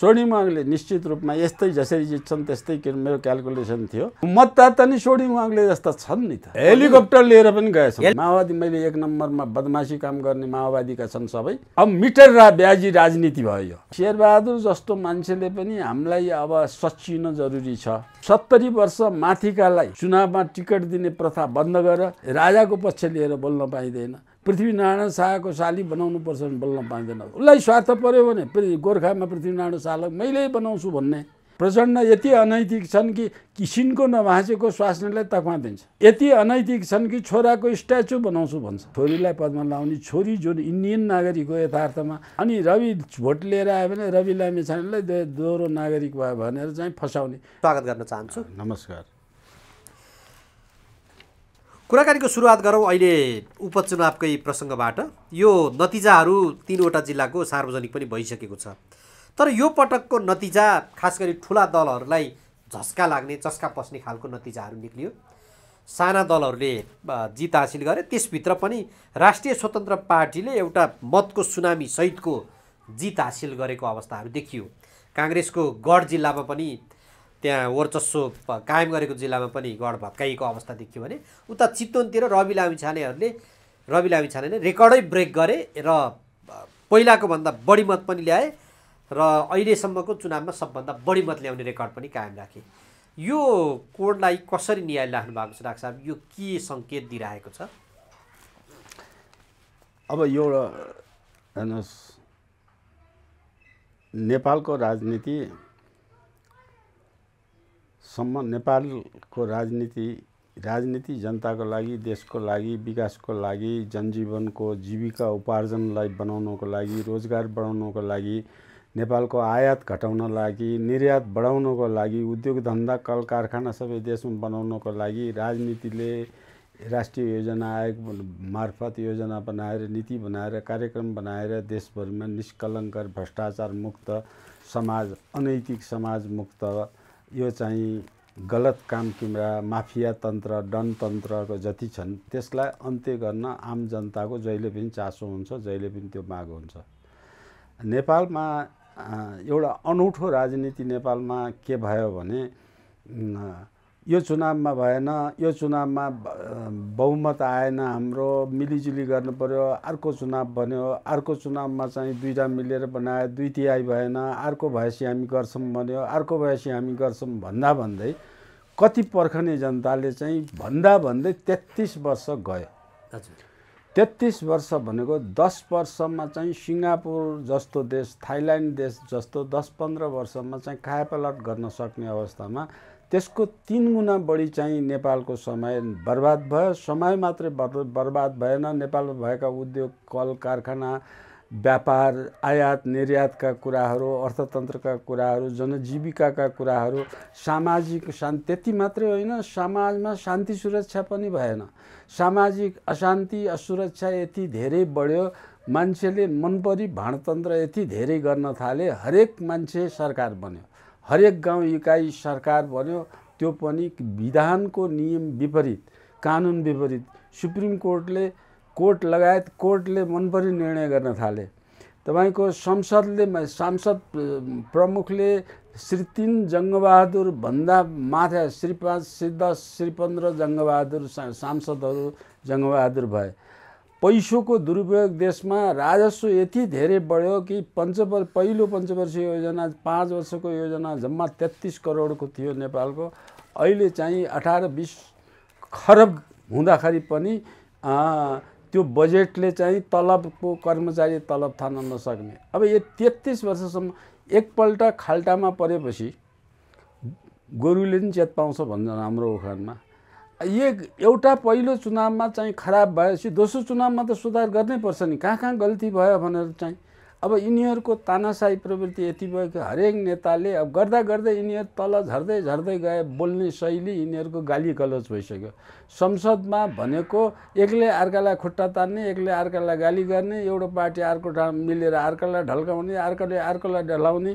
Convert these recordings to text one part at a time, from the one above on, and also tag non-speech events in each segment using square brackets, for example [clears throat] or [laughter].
सोडिङमागले निश्चित रूपमा यस्तै जसरी जित्छन् त्यस्तै मेरो क्यालकुलेसन थियो मतदाता नि सोडिङमागले जस्ता छन् नि त हेलिकप्टर लिएर पनि गएछ माओवादी मैले एक नम्बरमा बदमासी काम गर्ने माओवादीका छन् सबै अब मिटर रा ब्याजी राजनीति भयो यो शेरबहादुर जस्तो मान्छेले पनि हामीलाई अब सचिन जरुरी छ सत्तरी वर्ष माथिकालाई चुनावमा टिकट दिने प्रथा बन्द गरेर राजाको पक्ष लिएर बोल्न पाइँदैन पृथ्वीनारायण शाहको शाली पर्छ भने बोल्न पाइँदैन उसलाई स्वार्थ पऱ्यो भने गोर्खामा पृथ्वीनारायण शाहलाई मैले बनाउँछु भन्ने प्रचण्ड यति अनैतिक छन् कि किसिनको नभाँचेको स्वास्नीलाई दिन्छ यति अनैतिक छन् कि छोराको स्ट्याचु बनाउँछु भन्छ छोरीलाई पदमा लाउने छोरी जुन इन्डियन नागरिक हो यथार्थमा अनि रवि भोट लिएर आयो भने रवि लामेछानेलाई दोहोरो नागरिक भयो भनेर चाहिँ फसाउने स्वागत गर्न चाहन्छु नमस्कार कुराकानीको सुरुवात गरौँ अहिले उपचुनावकै प्रसङ्गबाट यो नतिजाहरू तिनवटा जिल्लाको सार्वजनिक पनि भइसकेको छ तर यो पटकको नतिजा खास गरी ठुला दलहरूलाई झस्का लाग्ने चस्का पस्ने खालको नतिजाहरू निक्लियो साना दलहरूले जित हासिल गरे त्यसभित्र पनि राष्ट्रिय स्वतन्त्र पार्टीले एउटा मतको सुनामी सहितको जित हासिल गरेको अवस्थाहरू देखियो काङ्ग्रेसको गढ जिल्लामा पनि त्यहाँ वर्चस्व कायम गरेको जिल्लामा पनि गढ भत्काइएको अवस्था देखियो भने उता चितवनतिर रवि लामी छानेहरूले रवि लामी छानेले रेकर्डै ब्रेक गरे र पहिलाको भन्दा बढी मत पनि ल्याए र अहिलेसम्मको चुनावमा सबभन्दा बढी मत ल्याउने रेकर्ड पनि कायम राखे यो कोडलाई कसरी राख्नु भएको छ डाक्टर साहब यो के सङ्केत दिइरहेको छ अब यो हेर्नुहोस् नेपालको राजनीति सम्म नेपालको राजनीति राजनीति जनताको लागि देशको लागि विकासको लागि जनजीवनको जीविका उपार्जनलाई बनाउनको लागि रोजगार बढाउनको लागि नेपालको आयात घटाउन लागि निर्यात बढाउनको लागि उद्योग धन्दा कल कारखाना सबै देशमा बनाउनको लागि राजनीतिले राष्ट्रिय योजना आयोग मार्फत योजना बनाएर नीति बनाएर कार्यक्रम बनाएर देशभरिमा निष्कलङ्कर भ्रष्टाचार मुक्त समाज अनैतिक समाज मुक्त यो चाहिँ गलत काम किम्रा माफिया तन्त्र डन तन्त्रको जति छन् त्यसलाई अन्त्य गर्न आम जनताको जहिले पनि चासो हुन्छ जहिले पनि त्यो माग हुन्छ नेपालमा एउटा अनौठो राजनीति नेपालमा के भयो भने यो चुनावमा भएन यो चुनावमा बहुमत आएन हाम्रो मिलिजुली गर्नु पऱ्यो अर्को चुनाव भन्यो अर्को चुनावमा चाहिँ दुईवटा मिलेर बनायो दुई तिहाई भएन अर्को भएपछि हामी गर्छौँ भन्यो अर्को भएपछि हामी गर्छौँ भन्दा भन्दै कति पर्खने जनताले चाहिँ भन्दा भन्दै तेत्तिस वर्ष गयो तेत्तिस वर्ष भनेको दस वर्षमा चाहिँ सिङ्गापुर जस्तो देश थाइल्यान्ड देश जस्तो दस पन्ध्र वर्षमा चाहिँ कायापलट गर्न सक्ने अवस्थामा त्यसको तिन गुणा बढी चाहिँ नेपालको समय बर्बाद भयो समय मात्रै बर्बाद भएन नेपालमा भएका उद्योग कल कारखाना व्यापार आयात निर्यातका कुराहरू अर्थतन्त्रका कुराहरू जनजीविकाका कुराहरू सामाजिक शान्ति त्यति मात्रै होइन समाजमा शान्ति सुरक्षा पनि भएन सामाजिक अशान्ति असुरक्षा यति धेरै बढ्यो मान्छेले मनपरी भाँडतन्त्र यति धेरै गर्न थाले हरेक मान्छे सरकार बन्यो हरेक गाउँ इकाइ सरकार बन्यो त्यो पनि विधानको नियम विपरीत कानुन विपरीत सुप्रिम कोर्टले कोर्ट लगायत कोर्टले मनपरी निर्णय गर्न थाले तपाईँको संसदले सांसद प्रमुखले श्री तिन जङ्गबहादुर भन्दा माथि श्री पाँच श्री दस श्री पन्ध्र जङ्गबहादुर सांसदहरू जङ्गबहादुर भए पैसोको दुरुपयोग देशमा राजस्व यति धेरै बढ्यो कि पञ्चवर्ष पहिलो पञ्चवर्षीय योजना पाँच वर्षको योजना जम्मा तेत्तिस करोडको थियो नेपालको अहिले चाहिँ अठार बिस खरब हुँदाखेरि पनि त्यो बजेटले चाहिँ तलबको कर्मचारी तलब थान नसक्ने अब यो तेत्तिस वर्षसम्म एकपल्ट खाल्टामा परेपछि गोरुले नि चेत पाउँछ भन्छन् हाम्रो उखानमा एउटा पहिलो चुनावमा चाहिँ खराब भएपछि दोस्रो चुनावमा त सुधार गर्नै पर्छ नि कहाँ कहाँ गल्ती भयो भनेर चाहिँ अब यिनीहरूको तानासाई प्रवृत्ति यति भयो कि हरेक नेताले अब गर्दा गर्दै यिनीहरू तल झर्दै झर्दै गए बोल्ने शैली यिनीहरूको गाली गलोज भइसक्यो संसदमा भनेको एक्लै अर्कालाई खुट्टा तान्ने एक्लै अर्कालाई गाली गर्ने एउटा पार्टी अर्को ठाउँ मिलेर अर्कालाई ढल्काउने अर्कोले अर्कोलाई ढलाउने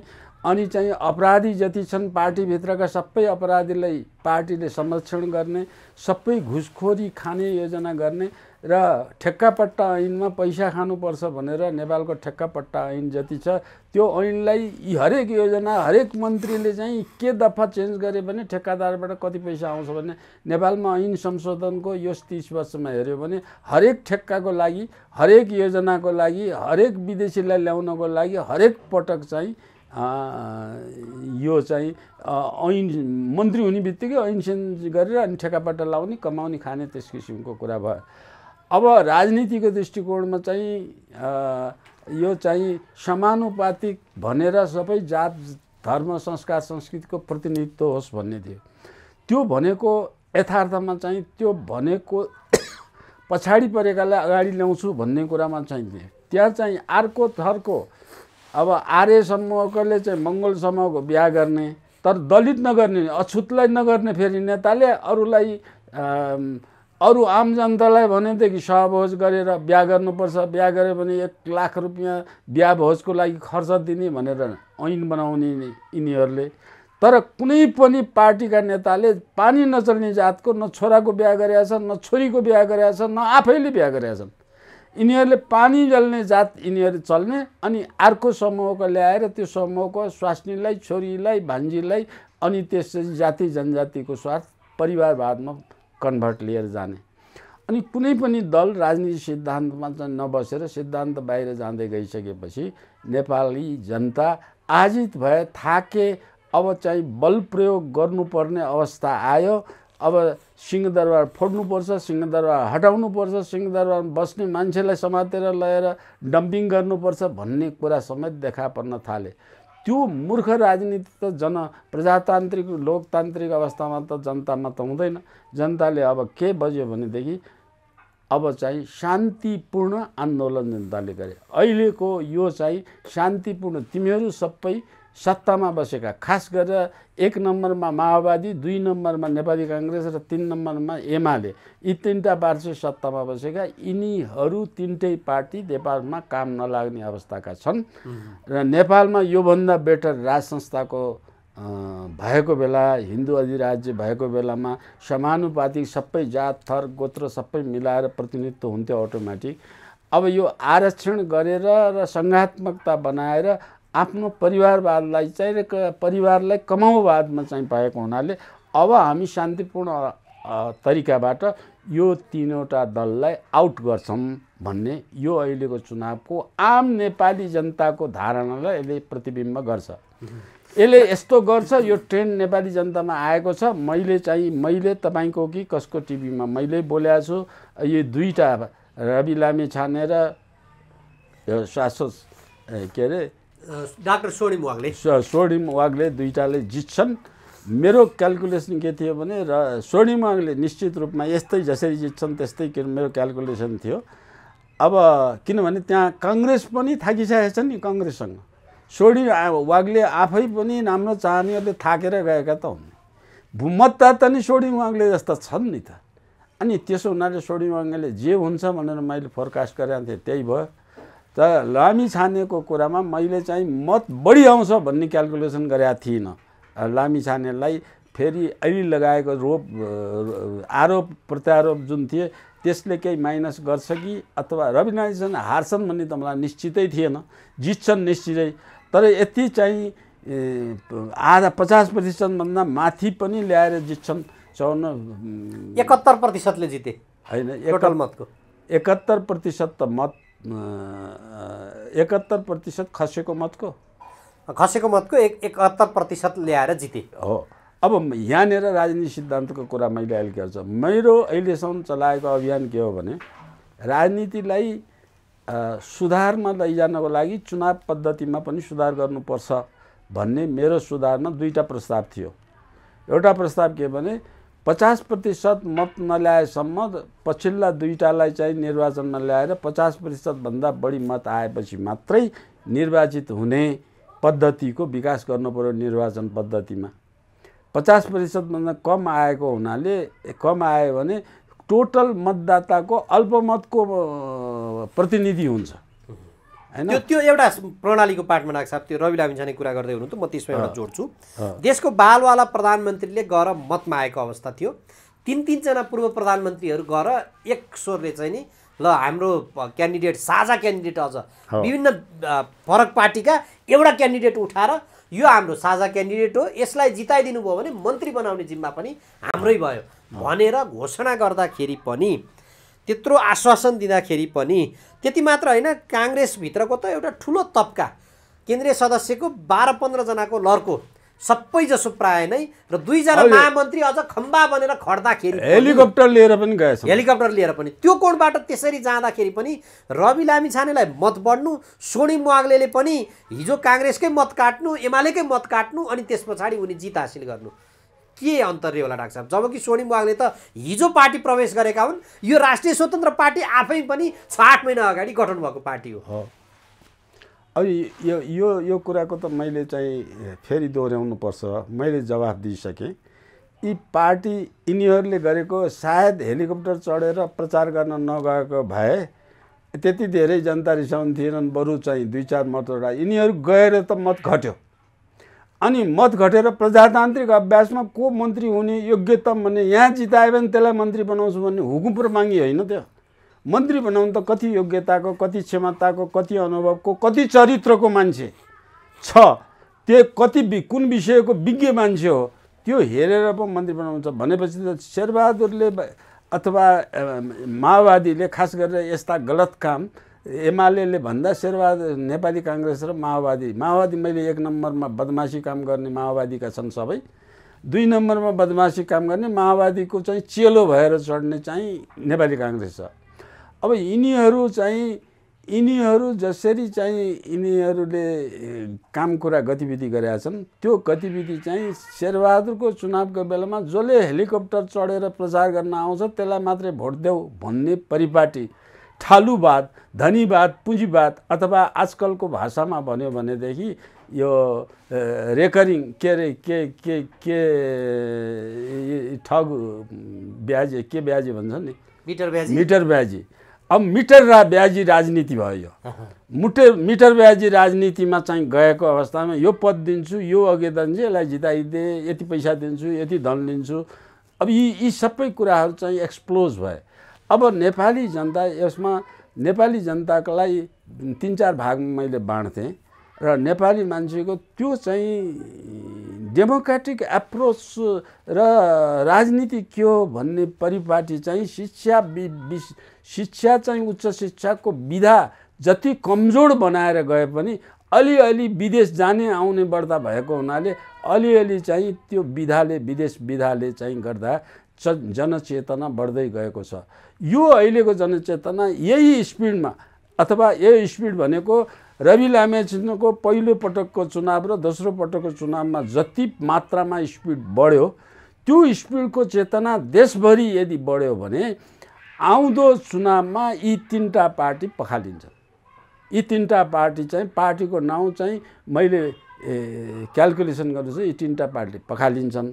अनि चाहिँ अपराधी जति छन् पार्टीभित्रका सबै अपराधीलाई पार्टीले संरक्षण गर्ने सबै घुसखोरी खाने योजना गर्ने र ठेक्कापट्टा ऐनमा पैसा खानुपर्छ भनेर नेपालको ठेक्कापट्टा ऐन जति छ त्यो ऐनलाई यी हरेक योजना हरेक मन्त्रीले चाहिँ के दफा चेन्ज गरे भने ठेक्कादारबाट कति पैसा आउँछ भने नेपालमा ऐन संशोधनको यो तिस वर्षमा हेऱ्यो भने हरेक ठेक्काको लागि हरेक योजनाको लागि हरेक विदेशीलाई ल्याउनको लागि हरेक पटक चाहिँ यो चाहिँ ऐन मन्त्री हुने बित्तिकै ऐनसेन गरेर अनि ठेकाबाट लाउने कमाउने खाने त्यस किसिमको कुरा भयो अब राजनीतिको दृष्टिकोणमा चाहिँ यो चाहिँ समानुपातिक भनेर सबै जात धर्म संस्कार संस्कृतिको प्रतिनिधित्व होस् भन्ने थियो त्यो भनेको यथार्थमा चाहिँ त्यो भनेको पछाडि परेकालाई अगाडि ल्याउँछु भन्ने कुरामा चाहिँ थिएँ त्यहाँ चाहिँ अर्को थरको अब आर्य समूहकोले चाहिँ मङ्गल समूहको बिहा गर्ने तर दलित नगर्ने अछुतलाई नगर्ने फेरि नेताले अरूलाई अरू आम जनतालाई भनेदेखि सहभोज गरेर बिहा गर्नुपर्छ बिहा गऱ्यो भने एक लाख रुपियाँ बिहा भोजको लागि खर्च दिने भनेर ऐन बनाउने यिनीहरूले तर कुनै पनि पार्टीका नेताले पानी नचल्ने जातको न छोराको बिहा गरेका छन् न छोरीको बिहा गरेका छन् न आफैले बिहा गरेका छन् यिनीहरूले पानी जल्ने जात यिनीहरू चल्ने अनि अर्को समूहको ल्याएर त्यो समूहको स्वास्नीलाई छोरीलाई भान्जीलाई अनि त्यसपछि जाति जनजातिको स्वार्थ परिवारवादमा कन्भर्ट लिएर जाने अनि कुनै पनि दल राजनीति सिद्धान्तमा चाहिँ नबसेर सिद्धान्त बाहिर जाँदै गइसकेपछि नेपाली जनता आजित भए थाके अब चाहिँ बल प्रयोग गर्नुपर्ने अवस्था आयो अब सिंहदरबार फोड्नुपर्छ सिंहदरबार हटाउनुपर्छ सिंहदरबारमा बस्ने मान्छेलाई समातेर लगेर डम्पिङ गर्नुपर्छ भन्ने कुरा समेत देखा पर्न थाले त्यो मूर्ख राजनीति त जन प्रजातान्त्रिक लोकतान्त्रिक अवस्थामा त जनतामा त हुँदैन जनताले अब के बज्यो भनेदेखि अब चाहिँ शान्तिपूर्ण आन्दोलन जनताले गरे अहिलेको यो चाहिँ शान्तिपूर्ण तिमीहरू सबै सत्तामा बसेका खास गरेर एक नम्बरमा माओवादी दुई नम्बरमा नेपाली काङ्ग्रेस र तिन नम्बरमा एमाले यी तिनवटा पार्टी सत्तामा बसेका यिनीहरू तिनटै पार्टी नेपालमा काम नलाग्ने अवस्थाका छन् र नेपालमा योभन्दा बेटर राज संस्थाको भएको बेला हिन्दू अधिराज्य भएको बेलामा समानुपातिक सबै जात थर गोत्र सबै मिलाएर प्रतिनिधित्व हुन्थ्यो अटोमेटिक अब यो आरक्षण गरेर र सङ्घात्मकता बनाएर आफ्नो परिवारवादलाई चाहिँ परिवारलाई कमाउवादमा चाहिँ भएको हुनाले अब हामी शान्तिपूर्ण तरिकाबाट यो तिनवटा दललाई आउट गर्छौँ भन्ने यो अहिलेको चुनावको आम नेपाली जनताको धारणालाई यसले प्रतिबिम्ब गर्छ यसले यस्तो गर्छ यो ट्रेन्ड नेपाली जनतामा आएको छ मैले चाहिँ मैले तपाईँको कि कसको टिभीमा मैले बोलेको छु यो दुईवटा रवि लामे छानेर शासक के अरे डाक्टर स्वर्णिम वाग्ले स्वर्णिम वागले दुईवटाले जित्छन् मेरो क्यालकुलेसन के थियो भने र स्वर्णिम वाग्ले निश्चित रूपमा यस्तै जसरी जित्छन् त्यस्तै मेरो क्यालकुलेसन थियो अब किनभने त्यहाँ कङ्ग्रेस पनि थाकिसकेको छ नि कङ्ग्रेससँग स्वर्णिम वागले आफै पनि राम्रो चाहनेहरूले थाकेर गएका त हुन् त नि स्वर्णिम वागले जस्ता छन् नि त अनि त्यसो हुनाले स्वर्णिम वाग्ले जे हुन्छ भनेर मैले फोरकास्ट गरेको थिएँ त्यही भयो त लामी छानेको कुरामा मैले चाहिँ मत बढी आउँछ भन्ने क्यालकुलेसन गरेका थिइनँ लामी छानेलाई फेरि अहिले लगाएको रोप आरोप प्रत्यारोप जुन थिए त्यसले केही माइनस गर्छ कि अथवा रविनारायण हार्छन् भन्ने त मलाई निश्चितै थिएन जित्छन् निश्चितै तर यति चाहिँ आधा पचास प्रतिशतभन्दा माथि पनि ल्याएर जित्छन् चौन एकहत्तर प्रतिशतले जिते होइन एकल मतको एकहत्तर प्रतिशत त मत एकात्तर प्रतिशत खसेको मतको खसेको मतको एक एकहत्तर प्रतिशत ल्याएर जिते हो अब यहाँनिर राजनीति सिद्धान्तको कुरा मैले अहिले के गर्छु मेरो अहिलेसम्म चलाएको अभियान के हो भने राजनीतिलाई सुधारमा लैजानको लागि चुनाव पद्धतिमा पनि सुधार गर्नुपर्छ भन्ने मेरो सुधारमा दुईवटा प्रस्ताव थियो एउटा प्रस्ताव के भने पचास प्रतिशत मत नल्याएसम्म पछिल्ला दुईवटालाई चाहिँ निर्वाचनमा ल्याएर पचास प्रतिशतभन्दा बढी मत आएपछि मात्रै निर्वाचित हुने पद्धतिको विकास गर्नुपऱ्यो निर्वाचन पद्धतिमा पचास प्रतिशतभन्दा कम आएको हुनाले कम आयो भने टोटल मतदाताको अल्पमतको प्रतिनिधि हुन्छ त्यो त्यो एउटा प्रणालीको पार्टमा राख्छ त्यो रवि लामिछाने कुरा गर्दै हुनु त म त्यसमा एउटा जोड्छु देशको बालवाला प्रधानमन्त्रीले गएर मतमा आएको अवस्था थियो तिन तिनजना पूर्व प्रधानमन्त्रीहरू गएर एक स्वरले चाहिँ नि ल हाम्रो क्यान्डिडेट साझा क्यान्डिडेट अझ विभिन्न फरक पार्टीका एउटा क्यान्डिडेट उठाएर यो हाम्रो साझा क्यान्डिडेट हो यसलाई जिताइदिनु भयो भने मन्त्री बनाउने जिम्मा पनि हाम्रै भयो भनेर घोषणा गर्दाखेरि पनि त्यत्रो आश्वासन दिँदाखेरि पनि त्यति मात्र होइन काङ्ग्रेसभित्रको त एउटा ठुलो तब्का केन्द्रीय सदस्यको बाह्र पन्ध्रजनाको लर्को सबैजसो प्राय नै र दुईजना महामन्त्री अझ खम्बा बनेर खड्दाखेरि हेलिकप्टर लिएर पनि गएछ हेलिकप्टर लिएर पनि त्यो कोणबाट त्यसरी जाँदाखेरि पनि रवि लामिछानेलाई मत बढ्नु सोनी मुवाग्ले पनि हिजो काङ्ग्रेसकै मत काट्नु एमालेकै मत काट्नु अनि त्यस पछाडि उनी जित हासिल गर्नु के होला डाक्टर साहब जबकि सोनिम वागले त हिजो पार्टी प्रवेश गरेका हुन् यो राष्ट्रिय स्वतन्त्र पार्टी आफै पनि छ आठ महिना अगाडि गठन भएको पार्टी हो अब यो यो यो कुराको त मैले चाहिँ फेरि दोहोऱ्याउनु पर्छ मैले जवाफ दिइसकेँ यी पार्टी यिनीहरूले गरेको सायद हेलिकप्टर चढेर प्रचार गर्न नगएको भए त्यति धेरै जनता रिसाउनु थिएनन् बरु चाहिँ दुई चार मतवटा यिनीहरू गएर त मत घट्यो अनि मत घटेर प्रजातान्त्रिक अभ्यासमा को मन्त्री हुने योग्यता भन्ने यहाँ जितायो भने त्यसलाई मन्त्री बनाउँछु भन्ने हुकुम मागी होइन त्यो मन्त्री बनाउनु त कति योग्यताको कति क्षमताको कति अनुभवको कति चरित्रको मान्छे छ त्यो कति कुन विषयको विज्ञ मान्छे हो त्यो हेरेर पो मन्त्री बनाउँछ भनेपछि त शेरबहादुरले अथवा माओवादीले खास गरेर यस्ता गलत काम एमाले भन्दा शेरबहादुर नेपाली काङ्ग्रेस र माओवादी माओवादी मैले एक नम्बरमा बदमासी काम गर्ने माओवादीका छन् सबै दुई नम्बरमा बदमासी काम गर्ने माओवादीको चाहिँ चेलो भएर चढ्ने चाहिँ नेपाली काङ्ग्रेस छ अब यिनीहरू चाहिँ यिनीहरू जसरी चाहिँ यिनीहरूले काम कुरा गतिविधि गरेका छन् त्यो गतिविधि चाहिँ शेरबहादुरको चुनावको बेलामा जसले हेलिकप्टर चढेर प्रचार गर्न आउँछ त्यसलाई मात्रै भोट देऊ भन्ने परिपाटी ठालुवाद धनीवाद पुँजीवाद अथवा आजकलको भाषामा भन्यो भनेदेखि यो रेकरिङ के अरे के के के ठग ब्याजे के ब्याजे भन्छ नि मिटर ब्याजी मिटर ब्याजी अब मिटर रा ब्याजी राजनीति भयो यो मुटे मिटर ब्याजी राजनीतिमा चाहिँ गएको अवस्थामा यो पद दिन्छु यो चाहिँ यसलाई जिताइदिए यति पैसा दिन्छु यति धन लिन्छु अब यी यी सबै कुराहरू चाहिँ एक्सप्लोज भए अब नेपाली जनता यसमा नेपाली जनताको लागि तिन चार भाग मैले बाँड्थेँ र नेपाली मान्छेको त्यो चाहिँ डेमोक्रेटिक एप्रोच र राजनीति के हो भन्ने परिपाटी चाहिँ शिक्षा शिक्षा चाहिँ उच्च शिक्षाको विधा जति कमजोर बनाएर गए पनि अलिअलि विदेश जाने आउने बढ्दा भएको हुनाले अलिअलि चाहिँ त्यो विधाले विदेश विधाले चाहिँ गर्दा जनचेतना बढ्दै गएको छ यो अहिलेको जनचेतना यही स्पिडमा अथवा यही स्पिड भनेको रवि लामेछिनको पहिलो पटकको चुनाव र दोस्रो पटकको चुनावमा जति मात्रामा स्पिड बढ्यो त्यो स्पिडको चेतना देशभरि यदि बढ्यो भने आउँदो चुनावमा यी तिनवटा पार्टी पखालिन्छ यी तिनवटा पार्टी चाहिँ पार्टीको नाउँ चाहिँ मैले क्यालकुलेसन गर्दैछु यी तिनवटा पार्टी पखालिन्छन्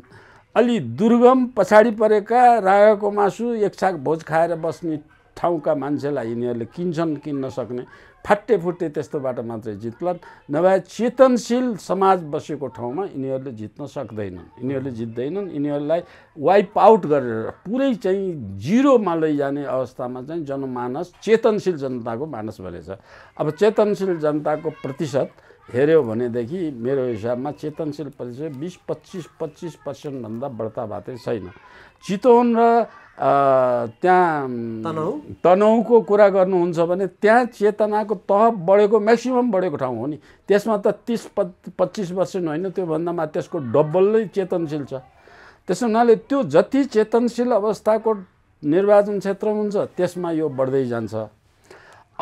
अलि दुर्गम पछाडि परेका रागको मासु एक साग भोज खाएर बस्ने ठाउँका मान्छेलाई यिनीहरूले किन्छन् किन्न सक्ने फाटे फुट्टे त्यस्तोबाट मात्रै जित्लान् नभए चेतनशील समाज बसेको ठाउँमा यिनीहरूले जित्न सक्दैनन् यिनीहरूले जित्दैनन् यिनीहरूलाई वाइप आउट गरेर पुरै चाहिँ जिरोमा लैजाने अवस्थामा चाहिँ जनमानस चेतनशील जनताको मानस भनेछ अब चेतनशील जनताको प्रतिशत हेऱ्यो भनेदेखि मेरो हिसाबमा चेतनशील परिचय बिस पच्चिस पच्चिस पर्सेन्टभन्दा बढ्ता भातै छैन चितवन र त्यहाँ तनहु तनहुको कुरा गर्नुहुन्छ भने त्यहाँ चेतनाको तह बढेको म्याक्सिमम् बढेको ठाउँ हो नि त्यसमा त तिस प पच्चिस पर्सेन्ट होइन त्योभन्दामा त्यसको डबलै चेतनशील छ त्यसो हुनाले त्यो जति चेतनशील अवस्थाको निर्वाचन क्षेत्र हुन्छ त्यसमा यो बढ्दै जान्छ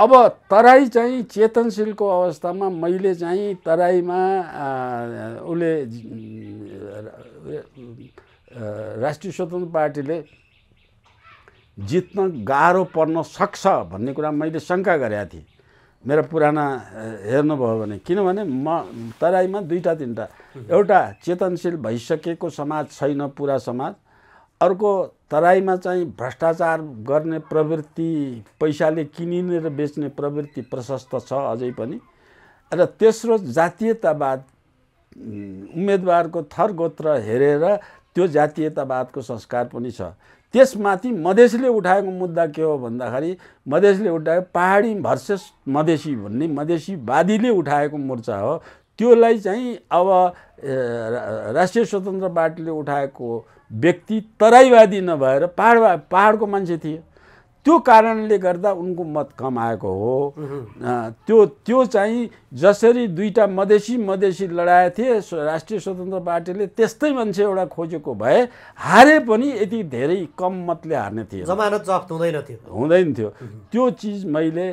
अब तराई चाहिँ चेतनशीलको अवस्थामा मैले चाहिँ तराईमा उसले राष्ट्रिय स्वतन्त्र पार्टीले जित्न गाह्रो पर्न सक्छ भन्ने कुरा मैले शङ्का गरेका थिएँ मेरो पुराना हेर्नुभयो भने किनभने म तराईमा दुईवटा तिनवटा एउटा चेतनशील भइसकेको समाज छैन पुरा समाज अर्को तराईमा चाहिँ भ्रष्टाचार गर्ने प्रवृत्ति पैसाले किनिने र बेच्ने प्रवृत्ति प्रशस्त छ अझै पनि र तेस्रो जातीयतावाद उम्मेदवारको थर गोत्र हेरेर त्यो जातीयतावादको संस्कार पनि छ त्यसमाथि मधेसले उठाएको मुद्दा के हो भन्दाखेरि मधेसले उठाएको पहाडी भर्सेस मधेसी भन्ने मधेसीवादीले उठाएको मोर्चा हो त्योलाई चाहिँ अब राष्ट्रिय स्वतन्त्र पार्टीले उठाएको व्यक्ति तराईवादी नभएर पाहाडवा पाहाडको मान्छे थिए त्यो कारणले गर्दा उनको मत कम आएको हो त्यो त्यो चाहिँ जसरी दुईवटा मधेसी मधेसी लडाएको थिए राष्ट्रिय स्वतन्त्र पार्टीले त्यस्तै मान्छे एउटा खोजेको भए हारे पनि यति धेरै कम मतले हार्ने थिए जमानत जफ्त हुँदैन थियो हुँदैन थियो त्यो चिज मैले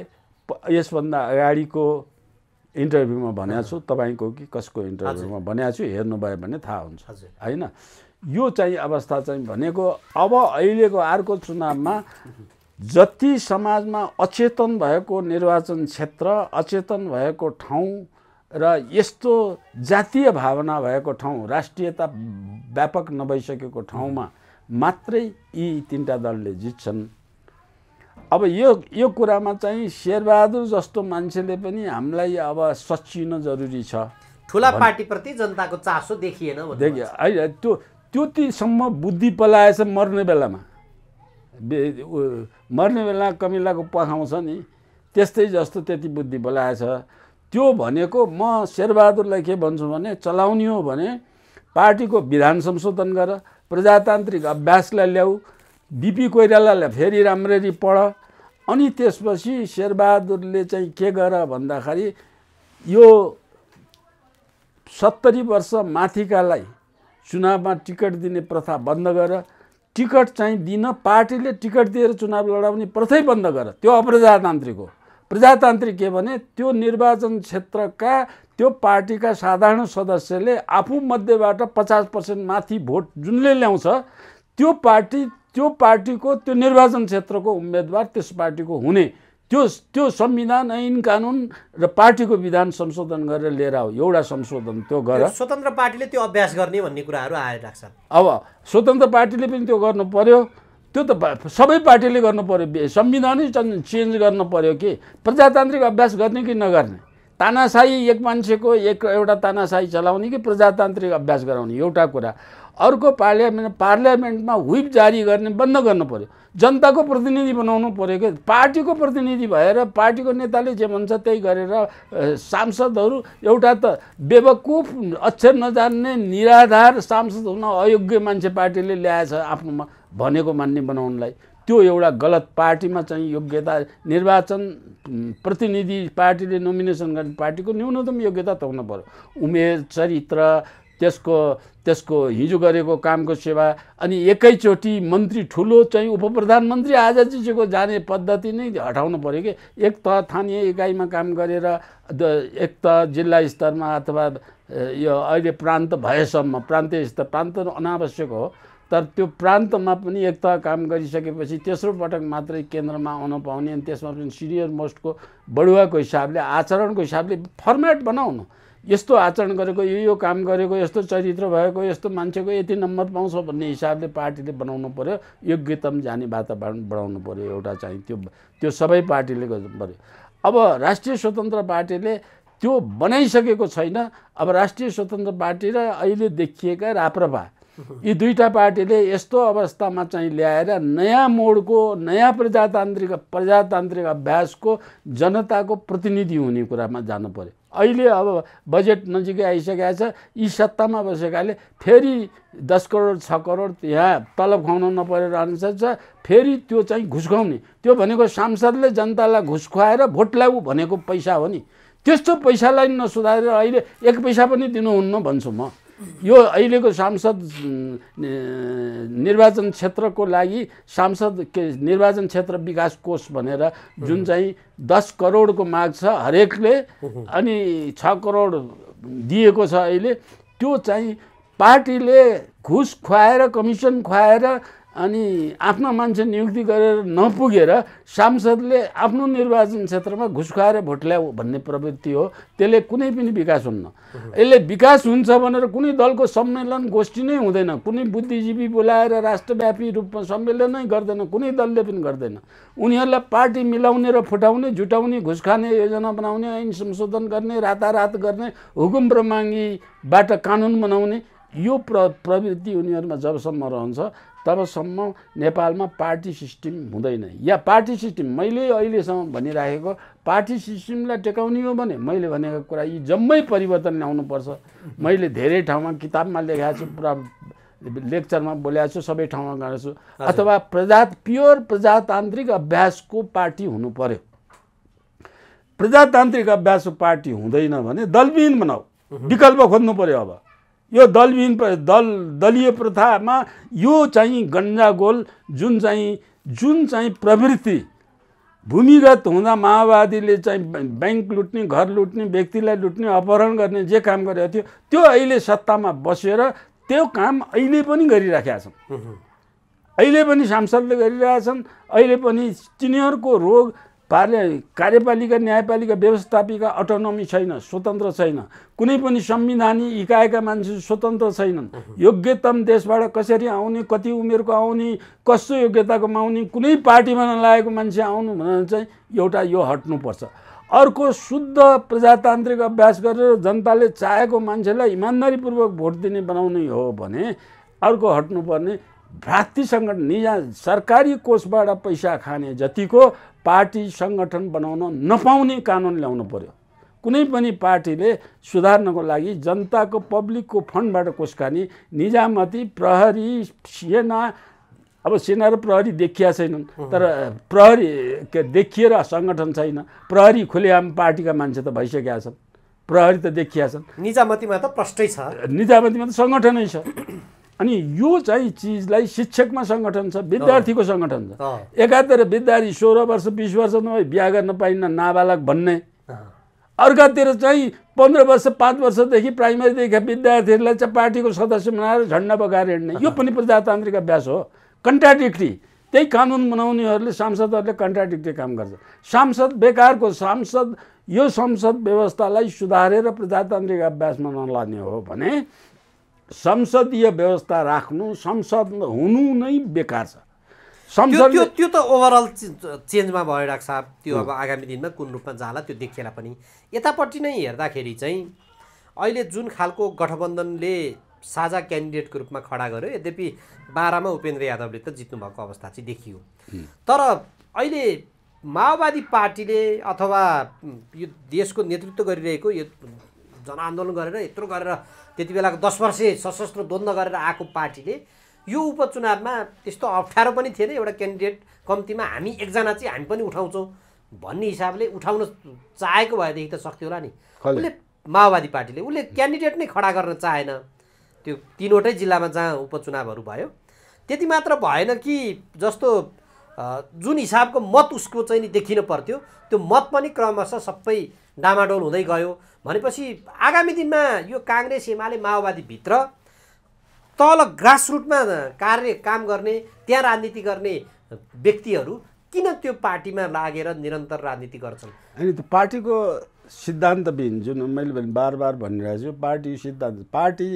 यसभन्दा अगाडिको इन्टरभ्यूमा भनेको छु तपाईँको कि कसको इन्टरभ्यूमा भनेको छु हेर्नुभयो भने थाहा हुन्छ होइन यो चाहिँ अवस्था चाहिँ भनेको अब अहिलेको अर्को चुनावमा जति समाजमा अचेतन भएको निर्वाचन क्षेत्र अचेतन भएको ठाउँ र यस्तो जातीय भावना भएको ठाउँ राष्ट्रियता व्यापक नभइसकेको ठाउँमा मात्रै यी तिनवटा दलले जित्छन् अब यो यो कुरामा चाहिँ शेरबहादुर जस्तो मान्छेले पनि हामीलाई अब सचिन जरुरी छ ठुला पार्टीप्रति जनताको चासो देखिएन देखियो होइन त्यो त्यतिसम्म बुद्धि पलाएछ मर्ने बेलामा मर्ने बेला कमिलाको पखाउँछ नि त्यस्तै जस्तो त्यति बुद्धि पलाएछ त्यो भनेको म शेरबहादुरलाई के भन्छु भने चलाउने हो भने पार्टीको विधान संशोधन गर प्रजातान्त्रिक अभ्यासलाई ल्याऊ बिपी कोइरालालाई फेरि राम्ररी पढ अनि त्यसपछि शेरबहादुरले चाहिँ के गर भन्दाखेरि यो सत्तरी वर्ष माथिकालाई चुनावमा टिकट दिने प्रथा बन्द गर टिकट चाहिँ दिन पार्टीले टिकट दिएर चुनाव लडाउने प्रथै बन्द गर त्यो अप्रजातान्त्रिक हो प्रजातान्त्रिक के भने त्यो निर्वाचन क्षेत्रका त्यो पार्टीका साधारण सदस्यले आफू मध्येबाट पचास पर्सेन्ट माथि भोट जुनले ल्याउँछ त्यो पार्टी त्यो पार्टीको त्यो निर्वाचन क्षेत्रको उम्मेदवार त्यस पार्टीको हुने त्यो त्यो संविधान ऐन कानुन र पार्टीको विधान संशोधन गरेर लिएर आऊ एउटा संशोधन त्यो गर स्वतन्त्र पार्टीले त्यो अभ्यास गर्ने भन्ने कुराहरू आइरहेको छ अब स्वतन्त्र पार्टीले पनि त्यो गर्नु पर्यो त्यो त सबै पार्टीले गर्नु पर्यो संविधानै चेन्ज गर्नु पर्यो कि प्रजातान्त्रिक अभ्यास गर्ने कि नगर्ने तानासाई एक मान्छेको एक एउटा तानासाई चलाउने कि प्रजातान्त्रिक अभ्यास गराउने एउटा कुरा अर्को पार्लियामेन्ट पार्लियामेन्टमा ह्विप जारी गर्ने बन्द गर्नु पऱ्यो जनताको प्रतिनिधि बनाउनु पऱ्यो कि पार्टीको प्रतिनिधि भएर पार्टीको नेताले जे भन्छ त्यही गरेर सांसदहरू एउटा त बेबकुफ अक्षर नजान्ने निराधार सांसद हुन अयोग्य मान्छे पार्टीले ल्याएछ आफ्नोमा भनेको मान्ने बनाउनलाई त्यो एउटा गलत पार्टीमा चाहिँ योग्यता निर्वाचन प्रतिनिधि पार्टीले नोमिनेसन गर्ने पार्टीको न्यूनतम योग्यता त हुनु पऱ्यो उमेर चरित्र त्यसको त्यसको हिजो गरेको कामको सेवा अनि एकैचोटि मन्त्री ठुलो चाहिँ उपप्रधानमन्त्री आजजीको जाने पद्धति नै हटाउनु पऱ्यो कि एक त स्थानीय इकाइमा काम गरेर एक त जिल्ला स्तरमा अथवा यो अहिले प्रान्त भएसम्म प्रान्तीय स्तर प्रान्त अनावश्यक हो तर त्यो प्रान्तमा पनि एक त काम गरिसकेपछि तेस्रो पटक मात्रै केन्द्रमा आउन पाउने अनि त्यसमा पनि सिनियर मोस्टको बढुवाको हिसाबले आचरणको हिसाबले फर्मेट बनाउनु यस्तो आचरण गरेको यो यो काम गरेको यस्तो चरित्र भएको यस्तो मान्छेको यति नम्बर पाउँछ भन्ने हिसाबले पार्टीले बनाउनु पऱ्यो योग्यतम जाने वातावरण बढाउनु पऱ्यो एउटा चाहिँ त्यो त्यो सबै पार्टीले गर्नु पऱ्यो अब राष्ट्रिय स्वतन्त्र पार्टीले त्यो बनाइसकेको छैन अब राष्ट्रिय स्वतन्त्र पार्टी र अहिले देखिएका राप्रपा यी दुईवटा पार्टीले यस्तो अवस्थामा चाहिँ ल्याएर नयाँ मोडको नयाँ प्रजातान्त्रिक प्रजातान्त्रिक अभ्यासको जनताको प्रतिनिधि हुने कुरामा जानु पऱ्यो अहिले अब बजेट नजिकै आइसकेको छ यी सत्तामा बसेकाले फेरि दस करोड छ करोड यहाँ तलब खुवाउन नपरेर अनुसार छ फेरि त्यो चाहिँ घुस त्यो भनेको सांसदले जनतालाई घुस खुवाएर भोट ल्याऊ भनेको पैसा हो नि त्यस्तो पैसालाई नसुधारेर अहिले एक पैसा पनि दिनुहुन्न भन्छु म यो अहिलेको सांसद निर्वाचन क्षेत्रको लागि सांसद के निर्वाचन क्षेत्र विकास कोष भनेर जुन चाहिँ दस करोडको माग छ हरेकले अनि छ करोड दिएको छ अहिले त्यो चाहिँ पार्टीले घुस खुवाएर कमिसन खुवाएर अनि आफ्नो मान्छे नियुक्ति गरेर नपुगेर सांसदले आफ्नो निर्वाचन क्षेत्रमा घुसखाएर भोट ल्याऊ भन्ने प्रवृत्ति हो त्यसले कुनै पनि विकास हुन्न यसले विकास हुन्छ भनेर कुनै दलको सम्मेलन गोष्ठी नै हुँदैन कुनै बुद्धिजीवी बोलाएर राष्ट्रव्यापी रूपमा सम्मेलनै गर्दैन कुनै दलले पनि गर्दैन उनीहरूलाई पार्टी मिलाउने र फुटाउने जुटाउने घुसखाने योजना बनाउने ऐन संशोधन गर्ने रातारात गर्ने हुकुम प्रमाङ्गीबाट कानुन बनाउने यो प्र प्रवृत्ति उनीहरूमा जबसम्म रहन्छ तबसम्म नेपालमा पार्टी सिस्टम हुँदैन या पार्टी सिस्टम मैले अहिलेसम्म भनिराखेको पार्टी सिस्टमलाई टेकाउने हो भने मैले भनेको कुरा यी जम्मै परिवर्तन ल्याउनुपर्छ मैले धेरै ठाउँमा किताबमा लेखाएको छु पुरा लेक्चरमा बोलेको छु सबै ठाउँमा गएको छु अथवा प्रजा प्योर प्रजातान्त्रिक अभ्यासको पार्टी हुनु पर्यो प्रजातान्त्रिक अभ्यासको पार्टी हुँदैन भने दलविहीन बनाऊ विकल्प खोज्नु पऱ्यो अब यो दलविहीन दल दलीय प्रथामा यो चाहिँ गन्जागोल जुन चाहिँ जुन चाहिँ प्रवृत्ति भूमिगत हुँदा माओवादीले चाहिँ ब्याङ्क लुट्ने घर लुट्ने व्यक्तिलाई लुट्ने अपहरण गर्ने जे काम गरेको थियो त्यो अहिले सत्तामा बसेर त्यो काम अहिले पनि गरिराखेका छन् अहिले पनि सांसदले गरिरहेछन् अहिले पनि तिनीहरूको रोग पार्ले कार्यपालिका न्यायपालिका व्यवस्थापिका अटोनोमी छैन स्वतन्त्र छैन कुनै पनि संविधानी इकाएका मान्छे स्वतन्त्र छैनन् योग्यतम देशबाट कसरी आउने कति उमेरको आउने कस्तो योग्यताको आउने कुनै पार्टीमा नलागेको मान्छे आउनु भनेर चाहिँ एउटा यो हट्नुपर्छ अर्को शुद्ध प्रजातान्त्रिक अभ्यास गरेर जनताले चाहेको मान्छेलाई इमान्दारीपूर्वक भोट दिने बनाउने हो भने अर्को हट्नुपर्ने भ्रातृ सङ्गठन निजा सरकारी कोषबाट पैसा खाने जतिको पार्टी सङ्गठन बनाउन नपाउने कानुन ल्याउनु पऱ्यो कुनै पनि पार्टीले सुधार्नको लागि जनताको पब्लिकको फन्डबाट कोसकानी निजामती प्रहरी सेना अब सेना र प्रहरी देखिया छैनन् तर प्रहरी के देखिएर सङ्गठन छैन प्रहरी खुलेआम पार्टीका मान्छे त भइसकेका छन् प्रहरी त देखिया छन् निजामतीमा त प्रष्टै छ निजामतीमा त सङ्गठनै छ अनि यो चाहिँ चिजलाई शिक्षकमा सङ्गठन छ विद्यार्थीको सङ्गठन छ एकातिर विद्यार्थी सोह्र वर्ष बिस वर्ष नभए बिहा गर्न पाइन्न नाबालक भन्ने अर्कातिर चाहिँ पन्ध्र वर्ष पाँच वर्षदेखि प्राइमेरीदेखि विद्यार्थीहरूलाई चाहिँ पार्टीको सदस्य बनाएर झन्डा बगाएर हिँड्ने यो पनि प्रजातान्त्रिक अभ्यास हो कन्ट्राडिक्टी त्यही कानुन बनाउनेहरूले सांसदहरूले कन्ट्राडिक्टी काम गर्छ सांसद बेकारको सांसद यो संसद व्यवस्थालाई सुधारेर प्रजातान्त्रिक अभ्यासमा नलाने हो भने संसदीय व्यवस्था राख्नु संसद हुनु नै बेकार छ संसद त्यो त्यो त ओभरअल चेन्जमा भयो छ साहब त्यो अब आगामी दिनमा कुन रूपमा जाला त्यो देखिएला पनि यतापट्टि नै हेर्दाखेरि चाहिँ अहिले जुन खालको गठबन्धनले साझा क्यान्डिडेटको रूपमा खडा गर्यो यद्यपि बाह्रमा उपेन्द्र यादवले त जित्नुभएको अवस्था चाहिँ देखियो तर अहिले माओवादी पार्टीले अथवा यो देशको नेतृत्व गरिरहेको यो जनआन्दोलन गरेर यत्रो गरेर त्यति बेलाको दस वर्षे सशस्त्र द्वन्द्व गरेर आएको पार्टीले यो उपचुनावमा त्यस्तो अप्ठ्यारो पनि थिएन एउटा क्यान्डिडेट कम्तीमा हामी एकजना चाहिँ हामी पनि उठाउँछौँ भन्ने हिसाबले उठाउन चाहेको भएदेखि त सक्थ्यो होला नि उसले माओवादी पार्टीले उसले क्यान्डिडेट नै खडा गर्न चाहेन त्यो तिनवटै जिल्लामा जहाँ उपचुनावहरू भयो त्यति मात्र भएन कि जस्तो जुन हिसाबको मत उसको चाहिँ नि देखिन पर्थ्यो त्यो मत पनि क्रमशः सबै डामाडोल हुँदै गयो भनेपछि आगामी दिनमा यो काङ्ग्रेस एमाले माओवादीभित्र तल ग्रासरुटमा कार्य काम गर्ने त्यहाँ राजनीति गर्ने व्यक्तिहरू किन त्यो पार्टीमा लागेर निरन्तर राजनीति गर्छन् होइन त्यो पार्टीको सिद्धान्तविहीन जुन मैले भने बार बार भनिरहेको छु पार्टी सिद्धान्त पार्टी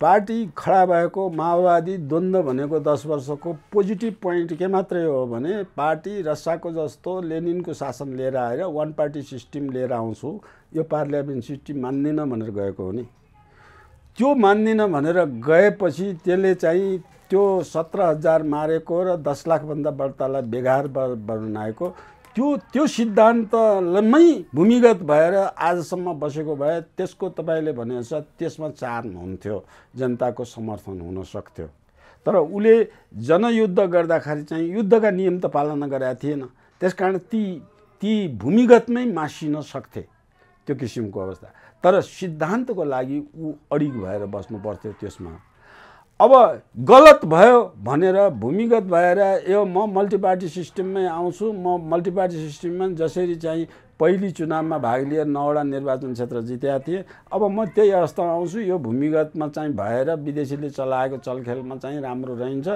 पार्टी खडा भएको माओवादी द्वन्द्व भनेको दस वर्षको पोजिटिभ पोइन्ट के मात्रै हो भने पार्टी रसाको जस्तो लेनिनको शासन लिएर आएर वान पार्टी सिस्टम लिएर आउँछु यो पार्लियामेन्ट सिस्टम मान्दिनँ भनेर गएको हो नि त्यो मान्दिनँ भनेर गएपछि त्यसले चाहिँ त्यो सत्र हजार मारेको र दस लाखभन्दा बढ्तालाई बेघार बनाएको त्यो त्यो सिद्धान्तमै भूमिगत भएर आजसम्म बसेको भए त्यसको तपाईँले भनेअनुसार त्यसमा चार्न हुन्थ्यो जनताको समर्थन हुन सक्थ्यो तर उसले जनयुद्ध गर्दाखेरि चाहिँ युद्धका नियम त पालना गरेका थिएन त्यस कारण ती ती भूमिगतमै मासिन सक्थे त्यो किसिमको अवस्था तर सिद्धान्तको लागि ऊ अडिग भएर बस्नु पर्थ्यो त्यसमा अब गलत भयो भनेर भूमिगत भएर यो म मल्टिपार्टी सिस्टममै आउँछु म मल्टिपार्टी सिस्टममा जसरी चाहिँ पहिलो चुनावमा भाग लिएर नौवटा निर्वाचन क्षेत्र जितेका थिए अब म त्यही अवस्थामा आउँछु यो भूमिगतमा चाहिँ भएर विदेशीले चलाएको चलखेलमा चाहिँ राम्रो रहन्छ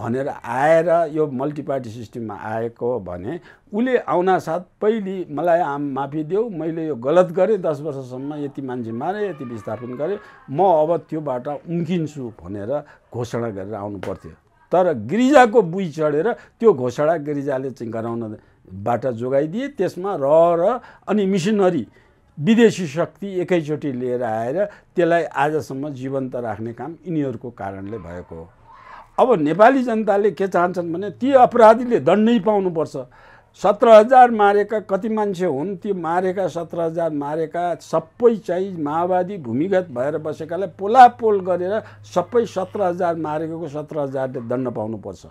भनेर आएर यो मल्टिपार्टी सिस्टममा आएको भने उसले आउनासाथ पहिले मलाई आम माफी देऊ मैले यो गलत गरेँ दस वर्षसम्म यति मान्छे मारेँ यति विस्थापन गरेँ म अब त्योबाट उम्किन्छु भनेर घोषणा गरेर आउनु पर्थ्यो तर गिरिजाको बुई चढेर त्यो घोषणा गिरिजाले चाहिँ गराउन बाट जोगाइदिए त्यसमा र अनि मिसिनरी विदेशी शक्ति एकैचोटि लिएर आएर त्यसलाई आजसम्म जीवन्त राख्ने काम यिनीहरूको कारणले भएको हो अब नेपाली जनताले के चाहन्छन् भने ती अपराधीले दण्डै पाउनुपर्छ सत्र हजार मारेका कति मान्छे हुन् ती मारेका सत्र हजार मारेका सबै चाहिँ माओवादी भूमिगत भएर बसेकालाई पोलापोल गरेर सबै सत्र हजार मारेको सत्र हजारले दण्ड पाउनुपर्छ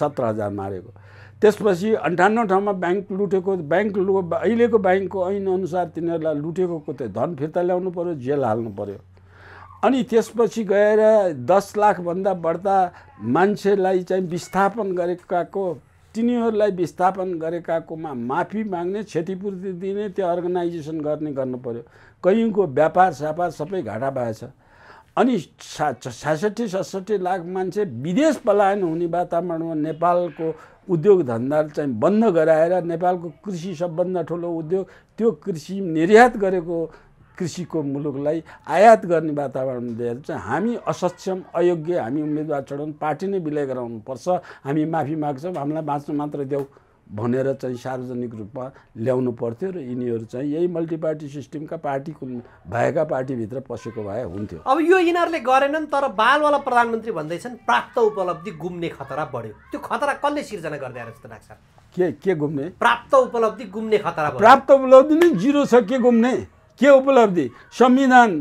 सत्र हजार मारेको त्यसपछि अन्ठानब्बे ठाउँमा ब्याङ्क लुटेको ब्याङ्क लु अहिलेको ब्याङ्कको ऐनअनुसार तिनीहरूलाई लुटेको त्यो धन फिर्ता ल्याउनु पऱ्यो जेल हाल्नु पऱ्यो अनि त्यसपछि गएर दस लाखभन्दा बढ्ता मान्छेलाई चाहिँ विस्थापन गरेकाको तिनीहरूलाई विस्थापन गरेकाकोमा माफी माग्ने क्षतिपूर्ति दिने त्यो अर्गनाइजेसन गर्ने गर्नु पऱ्यो कहीँको व्यापार स्यापार सबै घाटा भएछ अनि सा छैसठी लाख मान्छे विदेश पलायन हुने वातावरणमा नेपालको उद्योग धन्दा चाहिँ बन्द गराएर नेपालको कृषि सबभन्दा ठुलो उद्योग त्यो कृषि निर्यात गरेको कृषिको मुलुकलाई आयात गर्ने वातावरण दिएर चाहिँ हामी असक्षम अयोग्य हामी उम्मेदवार चढाउनु पार्टी नै विलय गराउनुपर्छ हामी माफी माग्छौँ हामीलाई बाँच्नु मात्र देऊ भनेर चाहिँ सार्वजनिक रूपमा ल्याउनु पर्थ्यो र यिनीहरू चाहिँ यही मल्टिपार्टी सिस्टमका पार्टी भएका पार्टीभित्र पसेको भए हुन्थ्यो अब यो यिनीहरूले गरेनन् तर बालवाला प्रधानमन्त्री भन्दैछन् प्राप्त उपलब्धि गुम्ने खतरा बढ्यो त्यो खतरा कसले सिर्जना गरिदिएर जस्तो लाग्छ के के गुम्ने प्राप्त उपलब्धि गुम्ने खतरा प्राप्त उपलब्धि नै जिरो छ के गुम्ने के उपलब्धि संविधान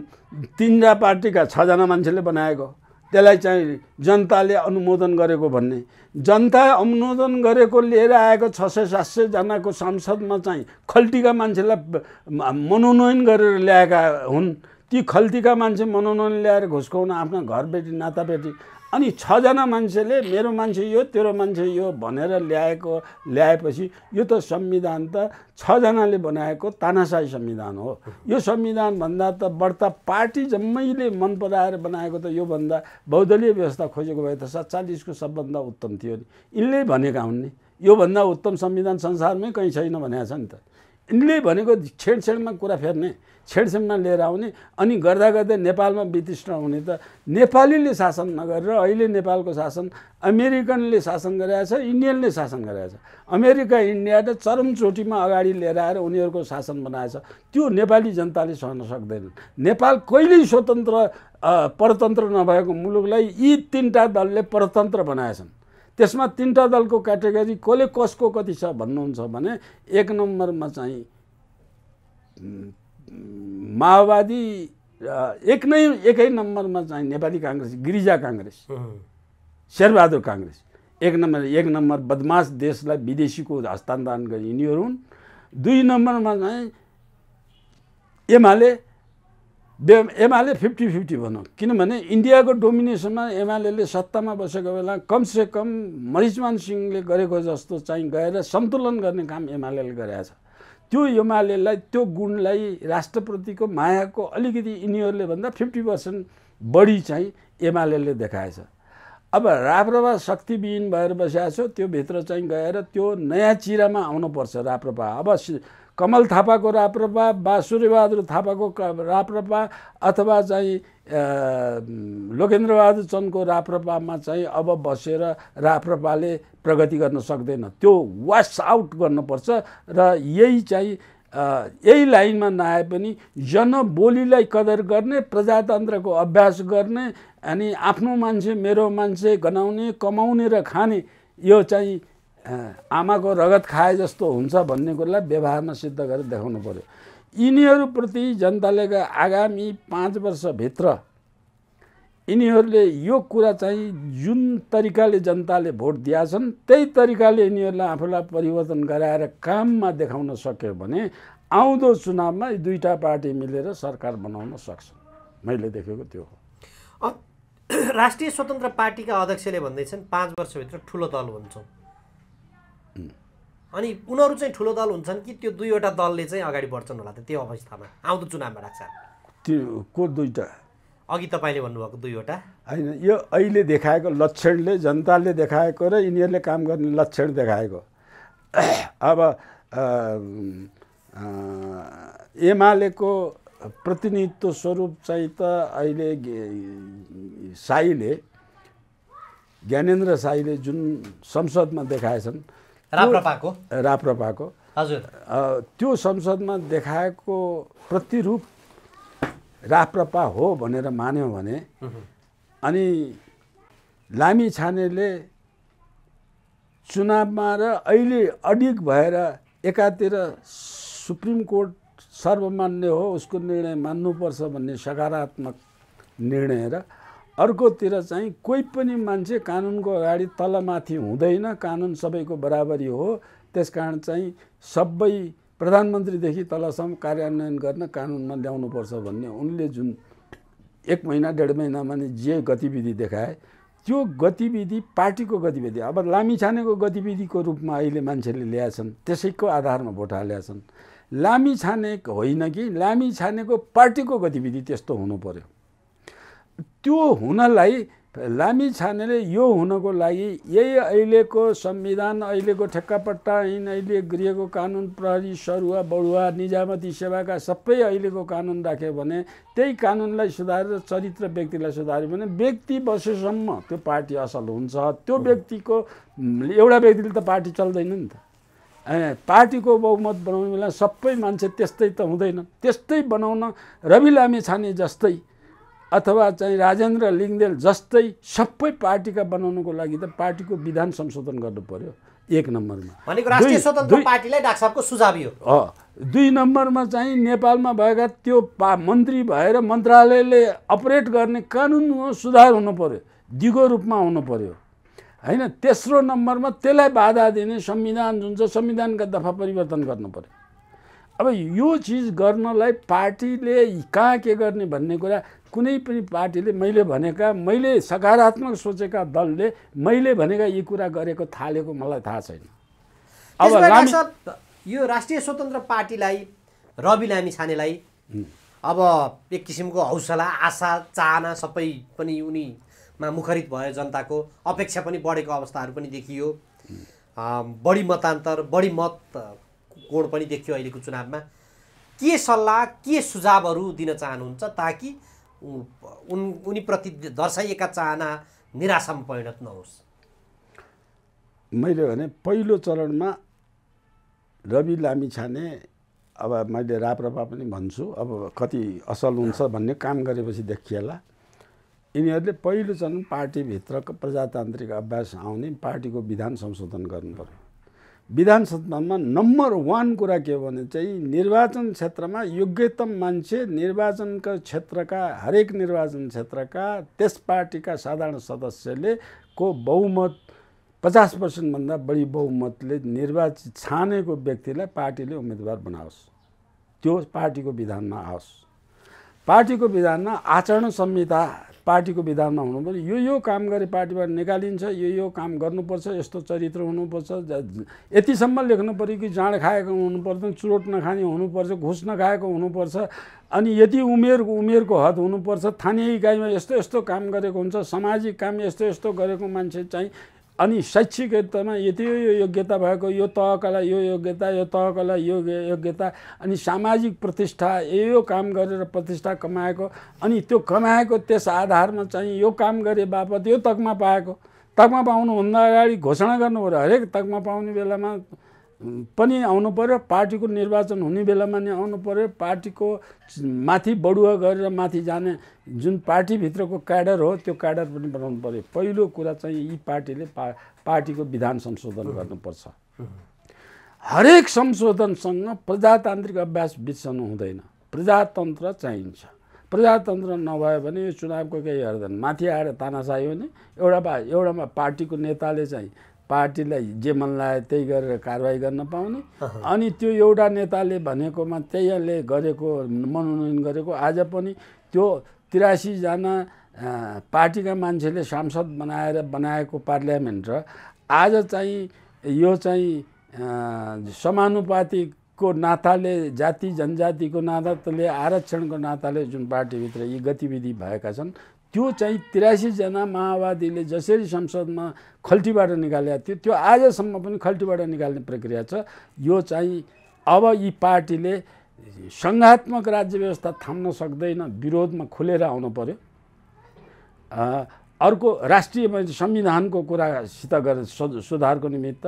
तिनवटा पार्टीका छजना मान्छेले बनाएको त्यसलाई चाहिँ जनताले अनुमोदन गरेको भन्ने जनता अनुमोदन गरेको लिएर आएको छ सय सात सयजनाको संसदमा चाहिँ खल्टीका मान्छेलाई मनोनयन गरेर ल्याएका हुन् ती खल्तीका मान्छे मनोनयन ल्याएर घुस्काउन आफ्ना घरबेटी नाताबेटी अनि छजना मान्छेले मेरो मान्छे यो तेरो मान्छे यो भनेर ल्याएको ल्याएपछि यो त संविधान त छजनाले बनाएको तानासाई संविधान हो यो संविधानभन्दा त बढ्ता पार्टी जम्मैले मन पराएर बनाएको त योभन्दा बहुदलीय व्यवस्था खोजेको भए त सत्तालिसको सबभन्दा उत्तम थियो नि यिनले भनेका हुन् नि योभन्दा उत्तम संविधान संसारमै कहीँ छैन भनेका छ नि त यिनले भनेको छेडछेडमा कुरा फेर्ने छेडछेडमा लिएर आउने अनि गर्दा गर्दै नेपालमा वितृष्ण हुने त नेपालीले शासन नगरेर अहिले नेपालको शासन अमेरिकनले शासन छ इन्डियनले शासन छ अमेरिका इन्डिया त चरमचोटीमा अगाडि लिएर आएर उनीहरूको शासन बनाएछ त्यो नेपाली जनताले सहन सक्दैनन् नेपाल कहिल्यै स्वतन्त्र परतन्त्र नभएको मुलुकलाई यी तिनवटा दलले परतन्त्र बनाएछन् त्यसमा तिनवटा दलको क्याटेगोरी कसले कसको कति छ भन्नुहुन्छ भने एक नम्बरमा चाहिँ माओवादी एक नै एकै नम्बरमा चाहिँ नेपाली काङ्ग्रेस गिरिजा काङ्ग्रेस शेरबहादुर काङ्ग्रेस एक नम्बर एक नम्बर बदमास देशलाई विदेशीको हस्तान्तरण गर्ने यिनीहरू हुन् दुई नम्बरमा चाहिँ एमाले एमआलए फिफ्टी फिफ्टी भनौँ किनभने इन्डियाको डोमिनेसनमा एमआलएले सत्तामा बसेको बेला कमसे कम मरिजमान सिंहले गरेको जस्तो चाहिँ गएर सन्तुलन गर्ने काम एमआलएले गरेका छ त्यो एमआलएलाई त्यो गुणलाई राष्ट्रप्रतिको मायाको अलिकति यिनीहरूले भन्दा फिफ्टी पर्सेन्ट बढी चाहिँ एमआलएले देखाएछ अब राप्रपा शक्तिविहीन भएर बसेको छ त्योभित्र चाहिँ गएर त्यो नयाँ चिरामा आउनुपर्छ राप्रपा अब कमल थापाको राप्रपा वा सूर्यबहादुर थापाको राप्रपा अथवा चाहिँ लोकेन्द्रबहादुर चन्दको राप्रपामा चाहिँ अब बसेर राप्रपाले प्रगति गर्न सक्दैन त्यो वास आउट गर्नुपर्छ र यही चाहिँ यही लाइनमा नआए पनि जनबोलीलाई कदर गर्ने प्रजातन्त्रको अभ्यास गर्ने अनि आफ्नो मान्छे मेरो मान्छे गनाउने कमाउने र खाने यो चाहिँ आमाको रगत खाए जस्तो हुन्छ भन्ने कुरालाई व्यवहारमा सिद्ध गरेर देखाउनु पऱ्यो यिनीहरूप्रति जनताले आगामी पाँच वर्षभित्र यिनीहरूले यो कुरा चाहिँ जुन तरिकाले जनताले भोट दिएछन् त्यही तरिकाले यिनीहरूलाई आफूलाई परिवर्तन गराएर काममा देखाउन सक्यो भने आउँदो चुनावमा यी दुईवटा पार्टी मिलेर सरकार बनाउन सक्छ मैले देखेको त्यो हो [clears throat] राष्ट्रिय स्वतन्त्र पार्टीका अध्यक्षले भन्दैछन् पाँच वर्षभित्र ठुलो दल हुन्छौँ अनि उनीहरू चाहिँ ठुलो दल हुन्छन् कि त्यो दुईवटा दलले चाहिँ अगाडि बढ्छन् होला त त्यो अवस्थामा आउँदो चुनावमा राख्छ त्यो को दुईवटा अघि तपाईँले भन्नुभएको दुईवटा होइन यो अहिले देखाएको लक्षणले जनताले देखाएको र यिनीहरूले काम गर्ने लक्षण देखाएको अब एमालेको प्रतिनिधित्व स्वरूप चाहिँ त अहिले साईले ज्ञानेन्द्र साईले जुन संसदमा देखाएछन् राप्रपाको राप्रपाको हजुर त्यो संसदमा देखाएको प्रतिरूप राप्रपा हो भनेर मान्यो भने अनि लामी छानेले चुनावमा र अहिले अडिग भएर एकातिर सुप्रिम कोर्ट सर्वमान्य हो उसको निर्णय मान्नुपर्छ भन्ने सकारात्मक निर्णय र अर्कोतिर चाहिँ कोही पनि मान्छे कानुनको अगाडि तलमाथि हुँदैन कानुन सबैको बराबरी हो त्यस कारण चाहिँ सबै प्रधानमन्त्रीदेखि तलसम्म कार्यान्वयन गर्न कानुनमा ल्याउनुपर्छ भन्ने उनले जुन एक महिना डेढ महिनामा नै जे गतिविधि देखाए त्यो गतिविधि पार्टीको गतिविधि अब लामिछानेको गतिविधिको रूपमा अहिले मान्छेले ल्याएछन् त्यसैको आधारमा भोट हालेछन् लामिछाने होइन कि लामिछानेको पार्टीको गतिविधि त्यस्तो हुनु पऱ्यो त्यो हुनलाई लामी छानेले यो हुनको लागि यही अहिलेको संविधान अहिलेको ठेक्कापट्टा ऐन अहिले गृहको कानुन प्रहरी सरुवा बढुवा निजामती सेवाका सबै अहिलेको कानुन राख्यो भने त्यही कानुनलाई सुधारेर चरित्र व्यक्तिलाई सुधार्यो भने व्यक्ति बसेसम्म त्यो पार्टी असल हुन्छ त्यो व्यक्तिको एउटा व्यक्तिले त पार्टी चल्दैन नि त पार्टीको बहुमत बनाउने बेला सबै मान्छे त्यस्तै त हुँदैन त्यस्तै बनाउन रवि लामी छाने जस्तै अथवा चाहिँ राजेन्द्र लिङ्गदेल जस्तै सबै पार्टीका बनाउनुको लागि त पार्टीको विधान संशोधन गर्नु पर्यो एक नम्बरमा दुई नम्बरमा चाहिँ नेपालमा भएका त्यो पा मन्त्री भएर मन्त्रालयले अपरेट गर्ने कानुन सुधार हुनु पर्यो दिगो रूपमा हुनु पर्यो होइन तेस्रो नम्बरमा त्यसलाई बाधा दिने संविधान जुन छ संविधानका दफा परिवर्तन गर्नु पर्यो अब यो चिज गर्नलाई पार्टीले कहाँ के गर्ने भन्ने कुरा कुनै पनि पार्टीले मैले भनेका मैले सकारात्मक सोचेका दलले मैले भनेका यी कुरा गरेको थालेको मलाई थाहा छैन अब यो राष्ट्रिय स्वतन्त्र पार्टीलाई रवि लामी छानेलाई अब एक किसिमको हौसला आशा चाहना सबै पनि उनीमा मुखरित भयो जनताको अपेक्षा पनि बढेको अवस्थाहरू पनि देखियो बढी मतान्तर बढी मत कोण पनि देखियो अहिलेको चुनावमा के सल्लाह के सुझावहरू दिन चाहनुहुन्छ ताकि उन उनीप्रति दर्शाइएका चाहना निराशामा परिणत नहोस् मैले भने पहिलो चरणमा रवि लामी छाने अब मैले राप्रपा पनि भन्छु अब कति असल हुन्छ भन्ने काम गरेपछि देखिएला यिनीहरूले पहिलो चरण पार्टीभित्रको प्रजातान्त्रिक अभ्यास आउने पार्टीको विधान संशोधन गर्नु पर्यो विधानसभामा नम्बर वान कुरा के हो भने चाहिँ निर्वाचन क्षेत्रमा योग्यतम मान्छे निर्वाचनका क्षेत्रका हरेक निर्वाचन क्षेत्रका त्यस पार्टीका साधारण सदस्यले को बहुमत पचास पर्सेन्टभन्दा बढी बहुमतले निर्वाचित छानेको व्यक्तिलाई पार्टीले उम्मेदवार बनाओस् त्यो पार्टीको विधानमा आओस् पार्टीको विधानमा आचरण संहिता पार्टीको विधानमा हुनुपर्छ यो यो काम गरे पार्टीबाट निकालिन्छ यो यो काम गर्नुपर्छ यस्तो चरित्र हुनुपर्छ यतिसम्म लेख्नु पऱ्यो कि जाँड खाएको हुनुपर्छ पर्दैन चुरोट नखाने हुनुपर्छ घुस नखाएको हुनुपर्छ अनि यति उमेर उमेरको हद हुनुपर्छ स्थानीय इकाइमा यस्तो यस्तो काम गरेको हुन्छ सामाजिक काम यस्तो यस्तो गरेको मान्छे चाहिँ अनि शैक्षिक हेतुमा यति यो योग्यता भएको यो तहकालाई यो योग्यता यो तहकालाई यो योग्यता अनि सामाजिक प्रतिष्ठा यो काम गरेर प्रतिष्ठा कमाएको अनि त्यो कमाएको त्यस आधारमा चाहिँ यो काम गरे बापत यो तकमा पाएको तकमा पाउनुभन्दा अगाडि घोषणा गर्नु पऱ्यो हरेक तकमा पाउने बेलामा पनि आउनु पऱ्यो पार्टीको निर्वाचन हुने बेलामा नि आउनु पऱ्यो पार्टीको माथि बढुवा गरेर माथि जाने जुन पार्टीभित्रको क्याडर हो त्यो क्याडर पनि बनाउनु पऱ्यो पहिलो कुरा चाहिँ यी पार्टीले पा पार्टीको विधान संशोधन गर्नुपर्छ हरेक संशोधनसँग प्रजातान्त्रिक अभ्यास बिर्सनु हुँदैन प्रजातन्त्र चाहिन्छ प्रजातन्त्र नभयो भने यो चुनावको केही हेर्दैन माथि आएर तानासा भने एउटा एउटामा पार्टीको नेताले चाहिँ पार्टीलाई जे मन लाग्यो त्यही गरेर कारवाही गर्न पाउने अनि त्यो एउटा नेताले भनेकोमा त्यहीले गरेको मनोनयन गरेको आज पनि त्यो तिरासीजना पार्टीका मान्छेले सांसद बनाएर बनाएको पार्लियामेन्ट र आज चाहिँ यो चाहिँ समानुपातिक को नाताले जाति जनजातिको नाताले आरक्षणको नाताले जुन पार्टीभित्र यी गतिविधि भएका छन् त्यो चाहिँ त्रियासीजना माओवादीले जसरी संसदमा खल्टीबाट निकालेका थियो त्यो आजसम्म पनि खल्टीबाट निकाल्ने प्रक्रिया छ यो चाहिँ अब यी पार्टीले सङ्घात्मक राज्य व्यवस्था थाम्न सक्दैन विरोधमा खुलेर आउनु पऱ्यो अर्को राष्ट्रिय संविधानको कुरासित गरेर सुधारको निमित्त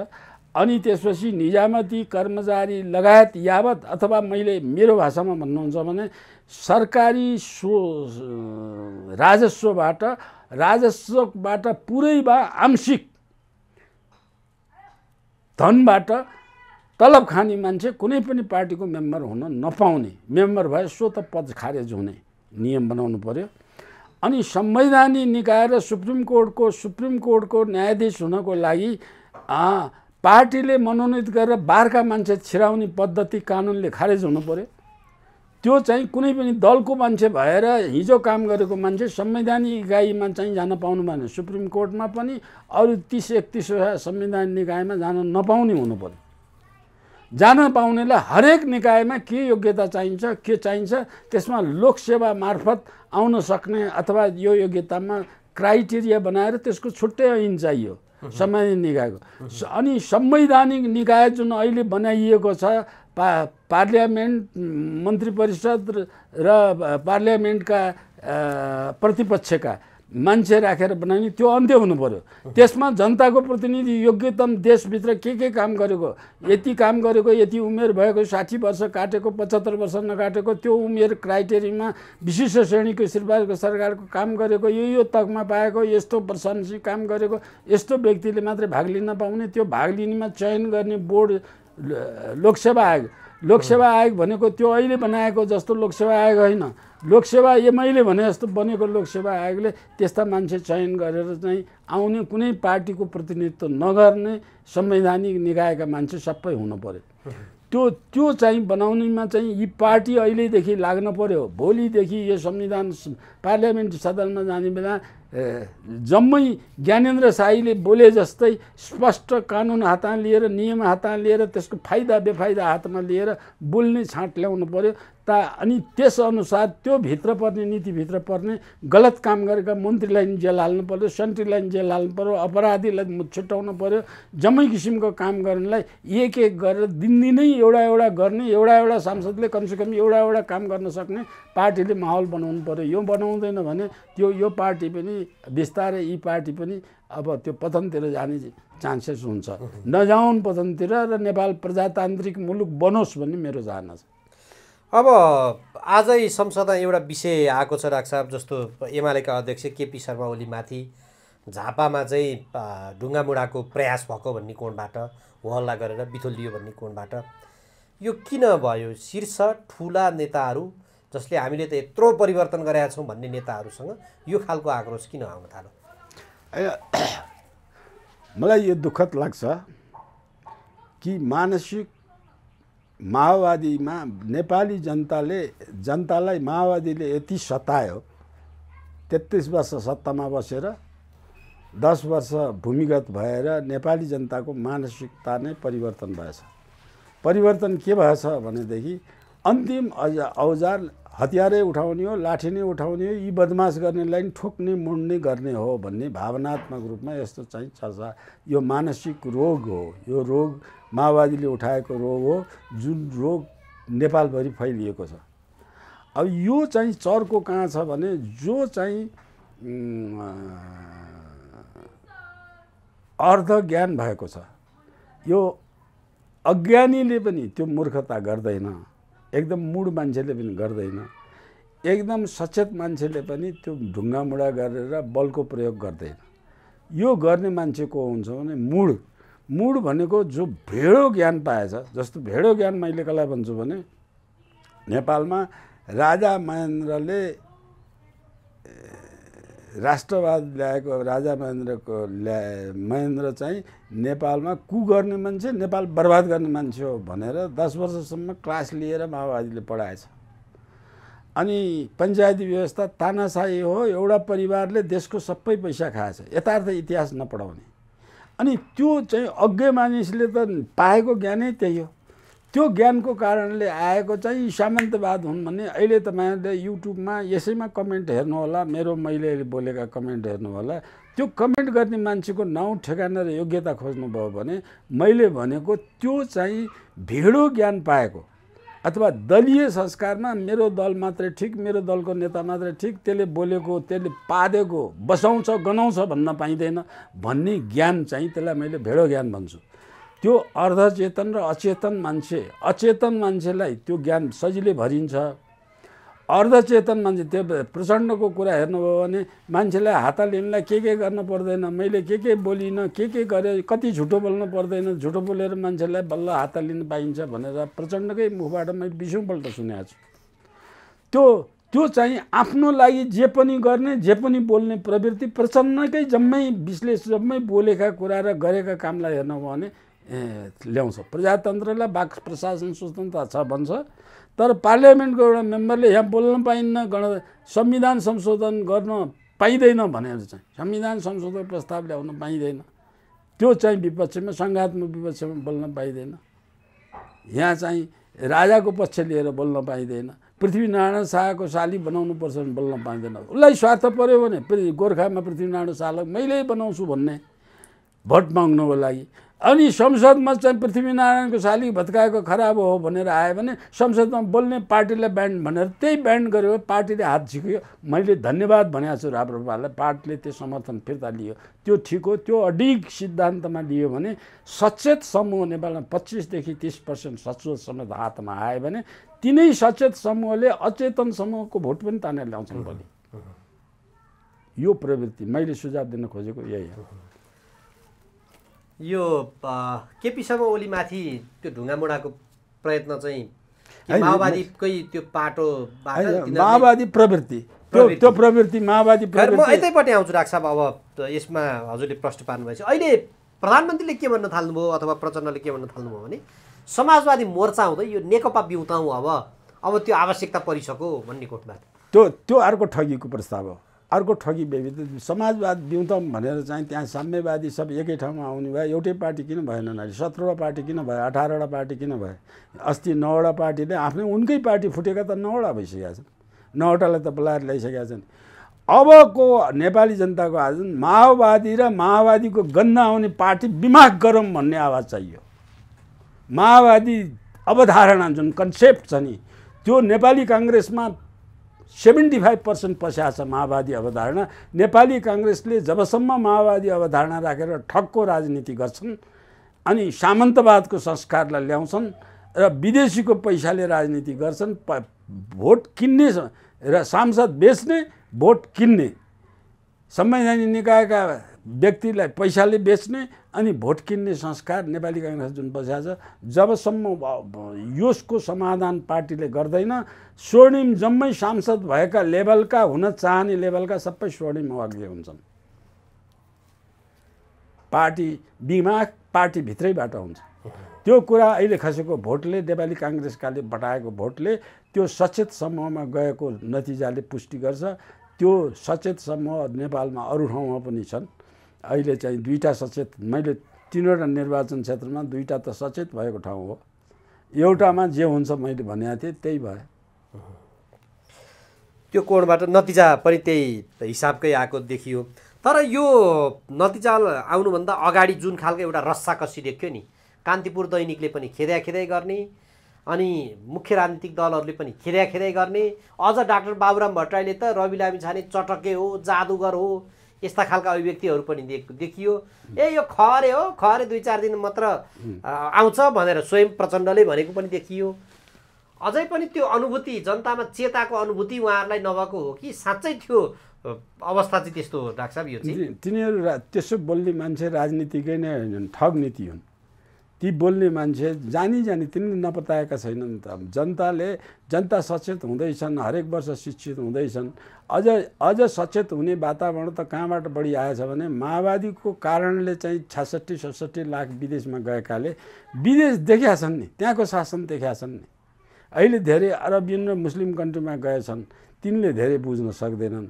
अनि त्यसपछि निजामती कर्मचारी लगायत यावत अथवा मैले मेरो भाषामा भन्नुहुन्छ भने सरकारी सो राजस्वबाट राजस्वबाट पुरै वा आंशिक धनबाट तलब खाने मान्छे कुनै पनि पार्टीको मेम्बर हुन नपाउने मेम्बर भए सो त पद खारेज हुने नियम बनाउनु पर्यो अनि संवैधानिक निकाय र सुप्रिम कोर्टको सुप्रिम कोर्टको न्यायाधीश हुनको लागि पार्टीले मनोनित गरेर बारका मान्छे छिराउने पद्धति कानुनले खारेज हुनु पर्यो त्यो चाहिँ कुनै पनि दलको मान्छे भएर हिजो काम गरेको मान्छे संवैधानिक इकाइमा चाहिँ जान पाउनु भएन सुप्रिम कोर्टमा पनि अरू तिस एकतिसवटा संवैधानिक निकायमा जान नपाउने हुनु पऱ्यो जान पाउनेलाई हरेक निकायमा के योग्यता चाहिन्छ के चाहिन्छ त्यसमा लोकसेवा मार्फत आउन सक्ने अथवा यो योग्यतामा क्राइटेरिया बनाएर त्यसको छुट्टै ऐन चाहियो संवैधानिक निकायको अनि संवैधानिक निकाय जुन अहिले बनाइएको छ पा पार्लियामेन्ट मन्त्री परिषद र पार्लियामेन्टका प्रतिपक्षका मान्छे राखेर बनाउने त्यो अन्त्य हुनु पऱ्यो त्यसमा जनताको प्रतिनिधि योग्यतम देशभित्र के के काम गरेको यति काम गरेको यति उमेर भएको साठी वर्ष काटेको पचहत्तर वर्ष नकाटेको त्यो उमेर क्राइटेरियामा विशिष्ट श्रेणीको श्रीपादको सरकारको काम गरेको यो यो तकमा पाएको यस्तो प्रशंसी काम गरेको यस्तो व्यक्तिले मात्रै भाग लिन पाउने त्यो भाग लिनेमा चयन गर्ने बोर्ड लोकसेवा आयोग लोकसेवा आयोग भनेको त्यो अहिले बनाएको जस्तो लोकसेवा आयोग होइन लोकसेवा ए मैले भने जस्तो बनेको लोकसेवा आयोगले त्यस्ता मान्छे चयन गरेर चाहिँ आउने कुनै पार्टीको प्रतिनिधित्व नगर्ने संवैधानिक निकायका मान्छे सबै हुनु पऱ्यो त्यो त्यो चाहिँ बनाउनेमा चाहिँ यी पार्टी अहिलेदेखि लाग्न पऱ्यो भोलिदेखि यो संविधान पार्लियामेन्ट सदनमा जाने बेला जम्मै ज्ञानेन्द्र साईले बोले जस्तै स्पष्ट कानुन हातमा लिएर नियम हातमा लिएर त्यसको फाइदा बेफाइदा हातमा लिएर बोल्ने छाँट ल्याउनु पऱ्यो ता अनि त्यसअनुसार त्यो भित्र पर्ने नीतिभित्र पर्ने गलत काम गरेका मन्त्रीलाई जेल हाल्नु पऱ्यो सेन्ट्रीलाई जेल हाल्नु पऱ्यो अपराधीलाई छुट्याउनु पऱ्यो जम्मै किसिमको काम गर्नेलाई एक एक गरेर दिनदिनै एउटा एउटा गर्ने एउटा एउटा सांसदले कमसेकम एउटा एउटा काम गर्न सक्ने पार्टीले माहौल बनाउनु पऱ्यो यो बनाउँदैन भने त्यो यो पार्टी पनि बिस्तारै यी पार्टी पनि अब त्यो पतनतिर जाने चान्सेस हुन्छ नजाउन् पतनतिर र नेपाल प्रजातान्त्रिक मुलुक बनोस् भन्ने मेरो चाहना छ अब आजै संसदमा एउटा विषय आएको छ डाक्टर साहब जस्तो एमालेका अध्यक्ष केपी शर्मा ओलीमाथि झापामा चाहिँ ढुङ्गामुढाको प्रयास भएको भन्ने कोणबाट हो हल्ला गरेर बिथोलियो भन्ने कोणबाट यो किन भयो शीर्ष ठुला नेताहरू जसले हामीले त यत्रो परिवर्तन गरेका छौँ भन्ने नेताहरूसँग यो खालको आक्रोश किन आउन थाल्यो [clears throat] मलाई यो दुःखद लाग्छ कि मानसिक माओवादीमा नेपाली जनताले जनतालाई माओवादीले यति सतायो तेत्तिस वर्ष सत्तामा बसेर दस वर्ष भूमिगत भएर नेपाली जनताको मानसिकता नै परिवर्तन भएछ परिवर्तन के भएछ भनेदेखि अन्तिम औजार हतियारै उठाउने हो लाठी नै उठाउने हो यी बदमास गर्नेलाई नि ठोक्ने मुड्ने गर्ने हो भन्ने भावनात्मक रूपमा यस्तो चाहिँ छ यो मानसिक रोग हो यो रोग माओवादीले उठाएको रोग हो जुन रोग नेपालभरि फैलिएको छ अब यो चाहिँ चर्को कहाँ छ भने जो चाहिँ अर्ध ज्ञान भएको छ यो अज्ञानीले पनि त्यो मूर्खता गर्दैन एकदम मुड मान्छेले पनि गर्दैन एकदम सचेत मान्छेले पनि त्यो ढुङ्गामुढा गरेर बलको प्रयोग गर्दैन यो गर्ने मान्छे को हुन्छ भने मुड मुड भनेको जो भेडो ज्ञान पाएछ जस्तो भेडो ज्ञान मैले कसलाई भन्छु भने नेपालमा राजा महेन्द्रले राष्ट्रवाद ल्याएको राजा महेन्द्रको ल्या महेन्द्र चाहिँ नेपालमा कु गर्ने मान्छे नेपाल बर्बाद गर्ने मान्छे हो भनेर दस वर्षसम्म क्लास लिएर माओवादीले पढाएछ अनि पञ्चायती व्यवस्था तानासाही हो एउटा परिवारले देशको सबै पैसा खाएछ यथार्थ इतिहास नपढाउने अनि त्यो चाहिँ अज्ञ मानिसले त पाएको ज्ञानै त्यही हो त्यो ज्ञानको कारणले आएको चाहिँ सामन्तवाद हुन् भने अहिले तपाईँहरूले युट्युबमा यसैमा कमेन्ट हेर्नु होला मेरो मैले बोलेका कमेन्ट हेर्नु होला त्यो कमेन्ट गर्ने मान्छेको नाउँ ठेगाना र योग्यता खोज्नुभयो भने मैले भनेको त्यो चाहिँ भिडो ज्ञान पाएको अथवा दलीय संस्कारमा मेरो दल मात्रै ठिक मेरो दलको नेता मात्रै ठिक त्यसले बोलेको त्यसले पादेको बसाउँछ गनाउँछ भन्न पाइँदैन भन्ने ज्ञान चाहिँ त्यसलाई मैले भेडो ज्ञान भन्छु त्यो अर्धचेतन र अचेतन मान्छे अचेतन मान्छेलाई त्यो ज्ञान सजिलै भरिन्छ अर्धचेतन मान्छे त्यो प्रचण्डको कुरा हेर्नुभयो भने मान्छेलाई हात के के गर्नु पर्दैन मैले के के बोलिनँ के के गरेँ कति झुटो बोल्नु पर्दैन झुटो बोलेर मान्छेलाई बल्ल हात लिन पाइन्छ भनेर प्रचण्डकै मुखबाट मैले बिसौँपल्ट सुनेको छु त्यो त्यो चाहिँ आफ्नो लागि जे पनि गर्ने जे पनि बोल्ने प्रवृत्ति प्रचण्डकै जम्मै विश्लेष जम्मै बोलेका कुरा र गरेका कामलाई हेर्नुभयो भने ल्याउँछ प्रजातन्त्रलाई वाक प्रशासन स्वतन्त्रता छ भन्छ तर पार्लियामेन्टको एउटा मेम्बरले यहाँ बोल्न पाइन्न गण संविधान संशोधन गर्न पाइँदैन भनेर चाहिँ संविधान संशोधन प्रस्ताव ल्याउन पाइँदैन त्यो चाहिँ विपक्षमा सङ्घात्मक विपक्षमा बोल्न पाइँदैन यहाँ चाहिँ राजाको पक्ष लिएर बोल्न पाइँदैन पृथ्वीनारायण शाहको शाली पर्छ भने बोल्न पाइँदैन उसलाई स्वार्थ पऱ्यो भने गोर्खामा पृथ्वीनारायण शाहलाई मैले बनाउँछु भन्ने भोट माग्नको लागि अनि संसदमा चाहिँ पृथ्वीनारायणको साली भत्काएको खराब हो भनेर आयो भने संसदमा बोल्ने पार्टीलाई ब्यान्ड भनेर त्यही ब्यान्ड गऱ्यो पार्टीले हात झिक्यो मैले धन्यवाद भनेको छु राप्रपालाई पार्टीले त्यो समर्थन फिर्ता लियो त्यो ठिक हो त्यो अडिग सिद्धान्तमा लियो भने सचेत समूह नेपालमा पच्चिसदेखि तिस पर्सेन्ट सचेत समेत हातमा आयो भने तिनै सचेत समूहले अचेतन समूहको भोट पनि तानेर ल्याउँछन् भोलि यो प्रवृत्ति मैले सुझाव दिन खोजेको यही हो यो केपी शर्मा ओलीमाथि त्यो ढुङ्गामुढाको प्रयत्न चाहिँ माओवादीकै त्यो पाटो माओवादी प्रवृत्ति त्यो प्रवृत्ति माओवादी म यतैपट्टि आउँछु डाक्टर साहब अब यसमा हजुरले प्रश्न पार्नुभएछ अहिले प्रधानमन्त्रीले के भन्न थाल्नुभयो अथवा प्रचण्डले के भन्न थाल्नुभयो भने समाजवादी मोर्चा हुँदै यो नेकपा बिउताउँ अब अब त्यो आवश्यकता परिसक्यो भन्ने कोठमा त्यो त्यो अर्को ठगीको प्रस्ताव हो अर्को ठगी बेबी समाजवाद बिउतम भनेर चाहिँ त्यहाँ साम्यवादी सब एकै ठाउँमा आउने भयो एउटै पार्टी किन भएन नारी सत्रवटा पार्टी किन भयो अठारवटा पार्टी किन भयो अस्ति नौवटा पार्टीले आफ्नै उनकै पार्टी फुटेका त नौवटा भइसकेका छन् नौवटालाई त बोलाएर ल्याइसकेका छन् अबको नेपाली जनताको आज माओवादी र माओवादीको गन्ध आउने पार्टी विमाग गरौँ भन्ने आवाज चाहियो माओवादी अवधारणा जुन कन्सेप्ट छ नि त्यो नेपाली काङ्ग्रेसमा सेभेन्टी फाइभ पर्सेन्ट पस्या छ माओवादी अवधारणा नेपाली काङ्ग्रेसले जबसम्म माओवादी अवधारणा राखेर ठक्को राजनीति गर्छन् अनि सामन्तवादको संस्कारलाई ल्याउँछन् र विदेशीको पैसाले राजनीति गर्छन् भोट किन्ने र सांसद बेच्ने भोट किन्ने संवैधानिक निकायका व्यक्तिलाई पैसाले बेच्ने अनि भोट किन्ने संस्कार नेपाली काङ्ग्रेस जुन बसेको छ जबसम्म यसको समाधान पार्टीले गर्दैन स्वर्णिम जम्मै सांसद भएका लेभलका हुन चाहने लेभलका सबै स्वर्णिम अघि हुन्छन् पार्टी बिमा पार्टीभित्रैबाट हुन्छ त्यो कुरा अहिले खसेको भोटले नेपाली काङ्ग्रेसकाले बटाएको भोटले त्यो सचेत समूहमा गएको नतिजाले पुष्टि गर्छ त्यो सचेत समूह नेपालमा अरू ठाउँमा पनि छन् अहिले चाहिँ दुईवटा सचेत मैले तिनवटा निर्वाचन क्षेत्रमा दुईवटा त सचेत भएको ठाउँ हो एउटामा जे हुन्छ मैले भनेको थिएँ त्यही भयो त्यो कोणबाट नतिजा पनि त्यही हिसाबकै आएको देखियो तर यो नतिजा आउनुभन्दा अगाडि जुन खालको एउटा रस्साकसी देख्यो नि कान्तिपुर दैनिकले पनि खेद्या खेदै गर्ने अनि मुख्य राजनीतिक दलहरूले पनि खेद्या खेदै गर्ने अझ डाक्टर बाबुराम भट्टराईले त रवि लामिछाने छाने चटके हो जादुगर हो यस्ता खालका अभिव्यक्तिहरू पनि देखियो ए यो खरे हो खरे दुई चार दिन मात्र आउँछ भनेर स्वयं प्रचण्डले भनेको पनि देखियो अझै पनि त्यो अनुभूति जनतामा चेताको अनुभूति उहाँहरूलाई नभएको हो कि साँच्चै थियो अवस्था चाहिँ त्यस्तो हो डाक्टर साहब यो चाहिँ तिनीहरू त्यसो बोल्ने मान्छे राजनीतिकै नै ठग नीति हुन् ती बोल्ने मान्छे जानी जानी तिनले नपताएका छैनन् त जनताले जनता सचेत हुँदैछन् हरेक वर्ष शिक्षित हुँदैछन् अझ अझ सचेत हुने वातावरण त कहाँबाट बढी आएछ भने माओवादीको कारणले चाहिँ छ्यासठी सडसठी लाख विदेशमा गएकाले विदेश देखिया छन् नि त्यहाँको शासन देखिया छन् नि अहिले धेरै अरबियन र मुस्लिम कन्ट्रीमा गएछन् तिनले धेरै बुझ्न सक्दैनन्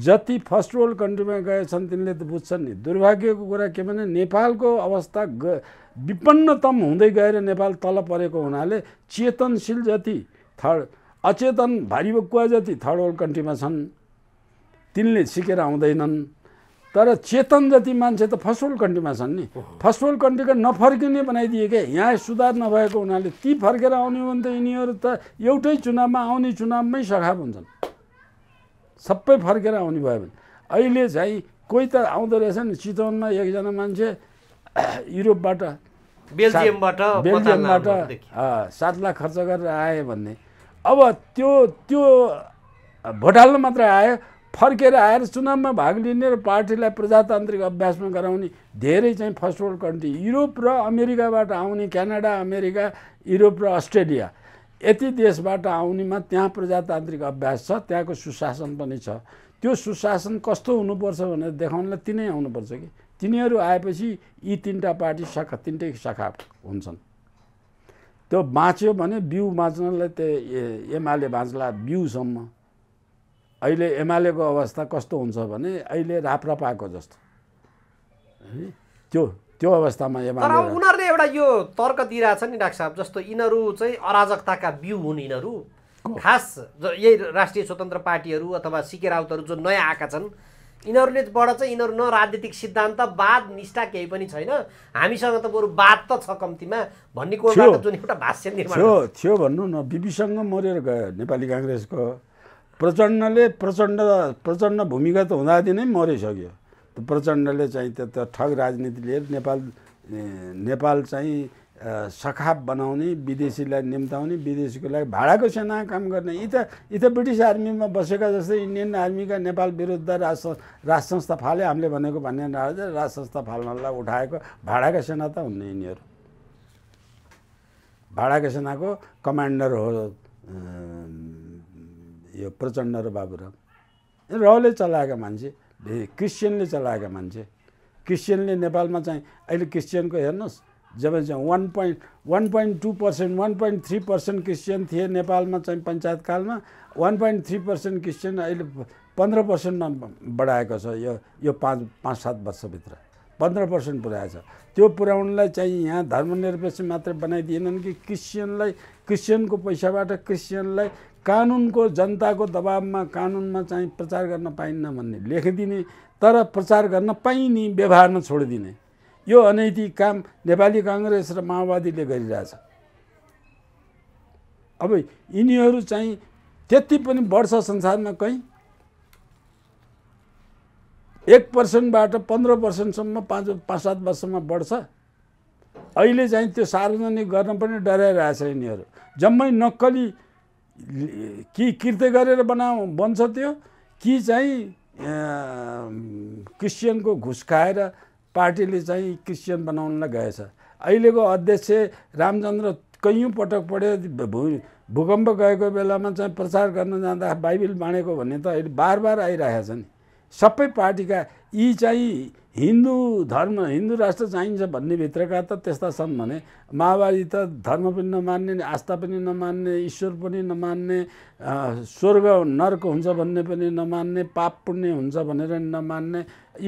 जति फर्स्ट वर्ल्ड कन्ट्रीमा गएछन् तिनले त बुझ्छन् नि दुर्भाग्यको कुरा के भने नेपालको अवस्था ग विपन्नतम हुँदै गएर नेपाल तल परेको हुनाले चेतनशील जति थर्ड अचेतन भारी बक्कुवा जति थर्ड वर्ल्ड कन्ट्रीमा छन् तिनले सिकेर आउँदैनन् तर चेतन जति मान्छे त फर्स्ट वर्ल्ड कन्ट्रीमा छन् नि फर्स्ट वर्ल्ड कन्ट्रीको नफर्किने बनाइदिए क्या यहाँ सुधार नभएको हुनाले ती फर्केर आउने हो भने त यिनीहरू त एउटै चुनावमा आउने चुनावमै सखाप हुन्छन् सबै फर्केर आउने भयो भने अहिले चाहिँ कोही त आउँदो रहेछ नि चितवनमा एकजना मान्छे [coughs] युरोपबाट बेल्जियमबाट बेल्जियमबाट सात लाख खर्च गरेर आयो भन्ने अब त्यो त्यो भोट हाल्न मात्र आयो फर्केर आएर चुनावमा भाग लिने र पार्टीलाई प्रजातान्त्रिक अभ्यासमा गराउने धेरै चाहिँ फर्स्ट वर्ल्ड कन्ट्री युरोप र अमेरिकाबाट आउने क्यानाडा अमेरिका युरोप र अस्ट्रेलिया यति देशबाट आउनेमा त्यहाँ प्रजातान्त्रिक अभ्यास छ त्यहाँको सुशासन पनि छ त्यो सुशासन कस्तो हुनुपर्छ भनेर देखाउनलाई तिनै आउनुपर्छ कि तिनीहरू आएपछि यी तिनवटा पार्टी शाखा तिनटै शाखा हुन्छन् त्यो बाँच्यो भने बिउ बाँच्नलाई त्यो एमाले बाँच्ला बिउसम्म अहिले एमालेको अवस्था कस्तो हुन्छ भने अहिले राप्रपाको जस्तो है त्यो त्यो अवस्थामा एमाले उनीहरूले एउटा यो तर्क दिइरहेछ नि डाक्टर साहब जस्तो यिनीहरू चाहिँ अराजकताका बिउ हुन् यिनीहरू खास यही राष्ट्रिय स्वतन्त्र पार्टीहरू अथवा सिके राउतहरू जो नयाँ आएका छन् यिनीहरूलेबाट चाहिँ यिनीहरू न राजनीतिक सिद्धान्त वाद निष्ठा केही पनि छैन हामीसँग त बरु वाद त छ कम्तीमा भन्ने कुरो जुन एउटा भाष्य निर्माण थियो भन्नु न बिपीसँग मरेर गयो नेपाली काङ्ग्रेसको प्रचण्डले प्रचण्ड प्रचण्ड भूमिगत हुँदादेखि नै मरिसक्यो प्रचण्डले चाहिँ त्यो ठग राजनीति लिएर नेपाल नेपाल चाहिँ सखाप बनाउने विदेशीलाई निम्ताउने विदेशीको लागि भाडाको सेना काम गर्ने यी त यी त ब्रिटिस आर्मीमा बसेका जस्तै इन्डियन आर्मीका नेपाल विरुद्ध राष्ट्र राज संस्था फाले हामीले भनेको भन्ने राज संस्था फाल्नलाई उठाएको भाडाको सेना त हुन्न यिनीहरू भाडाको सेनाको कमान्डर हो यो प्रचण्ड र बाबुराम रले चलाएका मान्छे क्रिस्चियनले चलाएका मान्छे क्रिस्चियनले नेपालमा चाहिँ अहिले क्रिस्चियनको हेर्नुहोस् जब one point one point two percent one point three percent Christian थिए नेपालमा चाहिँ पञ्चायतकालमा one point three percent Christian अहिले पन्ध्र पर्सेन्टमा बढाएको छ यो यो पाँच पाँच सात वर्षभित्र पन्ध्र पर्सेन्ट छ त्यो पुर्याउनलाई चाहिँ यहाँ धर्मनिरपेक्ष मात्रै बनाइदिएनन् कि क्रिस्चियनलाई क्रिस्चियनको पैसाबाट क्रिस्चियनलाई कानुनको जनताको दबाबमा कानुनमा चाहिँ प्रचार गर्न पाइन्न भन्ने लेखिदिने तर प्रचार गर्न पाइने व्यवहारमा छोडिदिने यो अनैतिक काम नेपाली काङ्ग्रेस र माओवादीले गरिरहेछ अब यिनीहरू चाहिँ त्यति पनि बढ्छ संसारमा कहीँ एक पर्सेन्टबाट पन्ध्र पर्सेन्टसम्म पाँच पाँच सात वर्षमा बढ्छ अहिले चाहिँ त्यो सार्वजनिक गर्न पनि डराइरहेछ यिनीहरू जम्मै नक्कली कि कृत्य गरेर बना बन्छ त्यो कि चाहिँ क्रिस्चियनको घुस खाएर पार्टीले चाहिँ क्रिस्चियन बनाउनलाई गएछ अहिलेको अध्यक्ष रामचन्द्र कैयौँ पटक पढ्यो भू भूकम्प गएको बेलामा चाहिँ प्रचार गर्न जाँदा बाइबिल बाँडेको भन्ने त अहिले बार बार छ नि सबै पार्टीका यी चाहिँ हिन्दू धर्म हिन्दू राष्ट्र चाहिन्छ भन्ने भित्रका त त्यस्ता छन् भने माओवादी त धर्म पनि नमान्ने आस्था पनि नमान्ने ईश्वर पनि नमान्ने स्वर्ग नर्क हुन्छ भन्ने पनि नमान्ने पाप पुण्य हुन्छ भनेर नमान्ने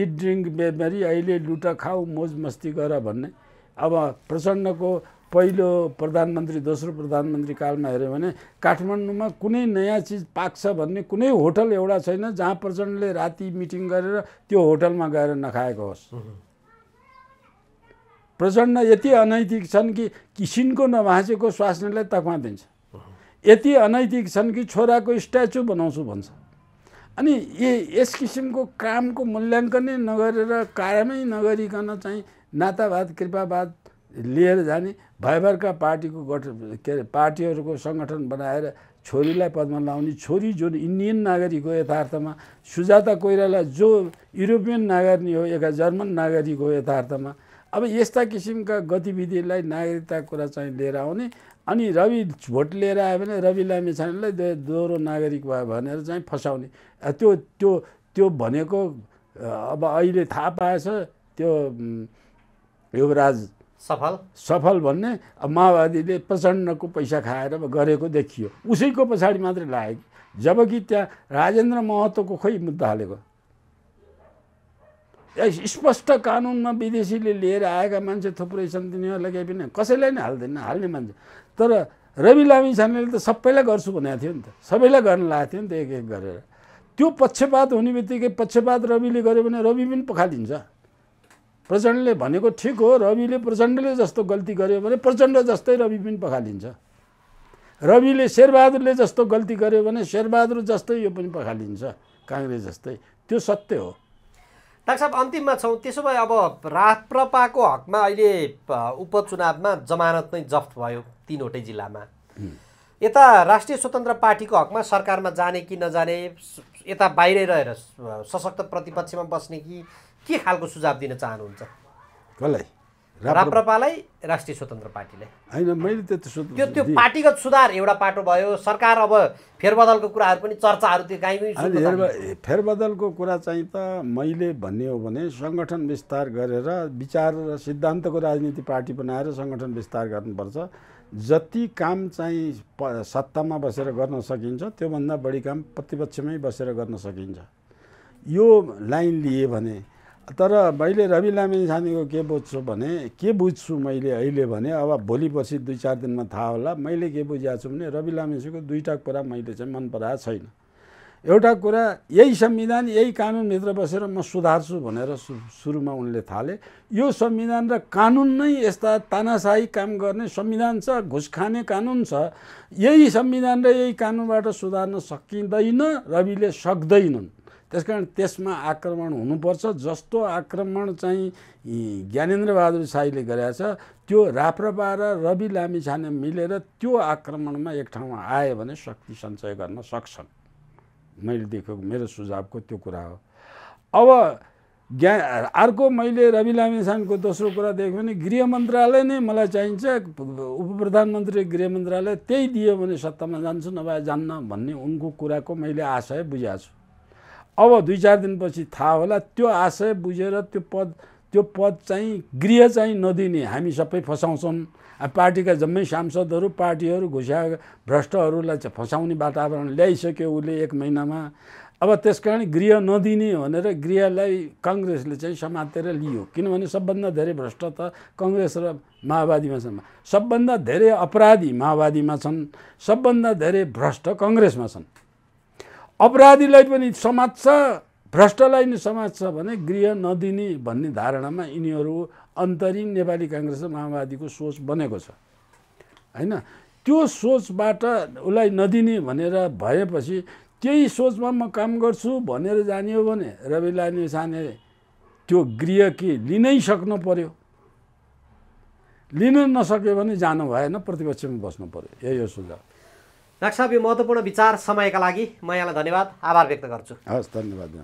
इट ड्रिङ्क बेमारी अहिले लुटा खाऊ मोज मस्ती गर भन्ने अब प्रचण्डको पहिलो प्रधानमन्त्री दोस्रो प्रधानमन्त्री कालमा हेऱ्यो भने काठमाडौँमा कुनै नयाँ चिज पाक्छ भन्ने कुनै होटल एउटा छैन जहाँ प्रचण्डले राति मिटिङ गरेर त्यो होटलमा गएर नखाएको होस् प्रचण्ड यति अनैतिक छन् कि किसिनको नभाँचेको स्वास्नीलाई तकमा दिन्छ यति अनैतिक छन् कि छोराको स्ट्याचु बनाउँछु भन्छ अनि ए यस किसिमको कामको मूल्याङ्कनै नगरेर कारमै नगरिकन चाहिँ नातावाद कृपावाद लिएर जाने भयभरका पार्टीको गठन के अरे पार्टीहरूको सङ्गठन बनाएर छोरीलाई पदमा लाउने छोरी जुन इन्डियन नागरिक हो यथार्थमा सुजाता कोइराला जो युरोपियन नागरिक हो एका जर्मन नागरिक हो यथार्थमा अब यस्ता किसिमका गतिविधिलाई नागरिकता कुरा चाहिँ लिएर आउने अनि रवि भोट लिएर आयो भने रवि लामेछानेलाई दोहोरो नागरिक भयो भनेर चाहिँ फसाउने त्यो त्यो त्यो भनेको अब अहिले थाहा पाएछ त्यो युवराज सफल सफल भन्ने अब माओवादीले प्रचण्डको पैसा खाएर गरेको देखियो उसैको पछाडि मात्रै लाग्यो जबकि त्यहाँ राजेन्द्र महतोको खोइ मुद्दा हालेको स्पष्ट कानुनमा विदेशीले लिएर आएका मान्छे थुप्रै छन् तिनीहरूलाई केही पनि कसैलाई नै हाल्दैन हाल्ने मान्छे तर रवि लामी छानेले त सबैलाई गर्छु भनेको थियो नि त सबैलाई गर्न लागेको थियो नि त एक एक गरेर त्यो पक्षपात हुने बित्तिकै पक्षपात रविले गर्यो भने रवि पनि पखालिन्छ प्रचण्डले भनेको ठिक हो रविले प्रचण्डले जस्तो गल्ती गर्यो भने प्रचण्ड जस्तै रवि पनि पखालिन्छ रविले शेरबहादुरले जस्तो गल्ती गर्यो भने शेरबहादुर जस्तै यो पनि पखालिन्छ काङ्ग्रेस जस्तै त्यो सत्य हो डाक्टर साहब अन्तिममा छौँ त्यसो भए अब राप्रपाको हकमा अहिले उपचुनावमा जमानत नै जफ्त भयो तिनवटै जिल्लामा यता राष्ट्रिय स्वतन्त्र पार्टीको हकमा सरकारमा जाने कि नजाने यता बाहिरै रहेर सशक्त प्रतिपक्षमा बस्ने कि के खालको सुझाव दिन चाहनुहुन्छ कसलाई राप्रपालाई राष्ट्रिय स्वतन्त्र पार्टीलाई होइन मैले त्यो त्यो पार्टीगत सुधार एउटा पाटो भयो सरकार अब फेरबदलको कुराहरू पनि चर्चाहरू त्यो काहीँ फेरबदलको कुरा चाहिँ त मैले भन्ने हो भने सङ्गठन विस्तार गरेर विचार र सिद्धान्तको राजनीति पार्टी बनाएर सङ्गठन विस्तार गर्नुपर्छ जति काम चाहिँ सत्तामा बसेर गर्न सकिन्छ त्योभन्दा बढी काम प्रतिपक्षमै बसेर गर्न सकिन्छ यो लाइन लिए भने तर मैले रवि लामी छानेको के बुझ्छु भने के बुझ्छु मैले अहिले भने अब भोलि पर्सि दुई चार दिनमा थाहा होला मैले के बुझाएको छु भने रवि लामिनसीको दुईवटा कुरा मैले चाहिँ मन पराएको छैन एउटा कुरा यही संविधान यही कानुनभित्र बसेर म सुधार्छु भनेर सुरुमा उनले थाले यो संविधान र कानुन नै यस्ता तानासाही काम गर्ने संविधान छ घुस खाने कानुन छ यही संविधान र यही कानुनबाट सुधार्न सकिँदैन रविले सक्दैनन् त्यस कारण त्यसमा आक्रमण हुनुपर्छ जस्तो आक्रमण चाहिँ ज्ञानेन्द्र बहादुर शाहीले गरेछ त्यो राप्रपा र रवि लामिछाने मिलेर त्यो आक्रमणमा एक ठाउँमा आयो भने शक्ति सञ्चय गर्न सक्छन् मैले देखेको मेरो सुझावको त्यो कुरा हो अब ज्ञा अर्को मैले रवि लामिछानको दोस्रो कुरा देखेँ भने गृह मन्त्रालय नै मलाई चाहिन्छ उप प्रधानमन्त्री गृह मन्त्रालय त्यही दियो भने सत्तामा जान्छु नभए जान्न भन्ने उनको कुराको मैले आशय बुझाएको छु अब दुई चार दिनपछि थाहा होला त्यो आशय बुझेर त्यो पद त्यो पद चाहिँ गृह चाहिँ नदिने हामी सबै फसाउँछौँ पार्टीका जम्मै सांसदहरू पार्टीहरू घुसा भ्रष्टहरूलाई चाहिँ फसाउने वातावरण ल्याइसक्यो उसले एक महिनामा अब त्यस कारण गृह नदिने भनेर गृहलाई कङ्ग्रेसले चाहिँ समातेर लियो किनभने सबभन्दा धेरै भ्रष्ट त कङ्ग्रेस र माओवादीमा छन् सबभन्दा धेरै अपराधी माओवादीमा छन् सबभन्दा धेरै भ्रष्ट कङ्ग्रेसमा छन् अपराधीलाई पनि समाज छ भ्रष्टलाई नि समाज छ भने गृह नदिने भन्ने धारणामा यिनीहरू अन्तरिम नेपाली काङ्ग्रेस र माओवादीको सोच बनेको छ होइन त्यो सोचबाट उसलाई नदिने भनेर भएपछि त्यही सोचमा म काम गर्छु भनेर जाने हो भने रवि लाने साने त्यो गृह कि लिनै सक्नु पर्यो लिन नसक्यो भने जानु भएन प्रतिपक्षमा बस्नु पऱ्यो यही हो सुझाव डाक्टर साहब यो महत्त्वपूर्ण विचार समयका लागि म यहाँलाई धन्यवाद आभार व्यक्त गर्छु हस् धन्यवाद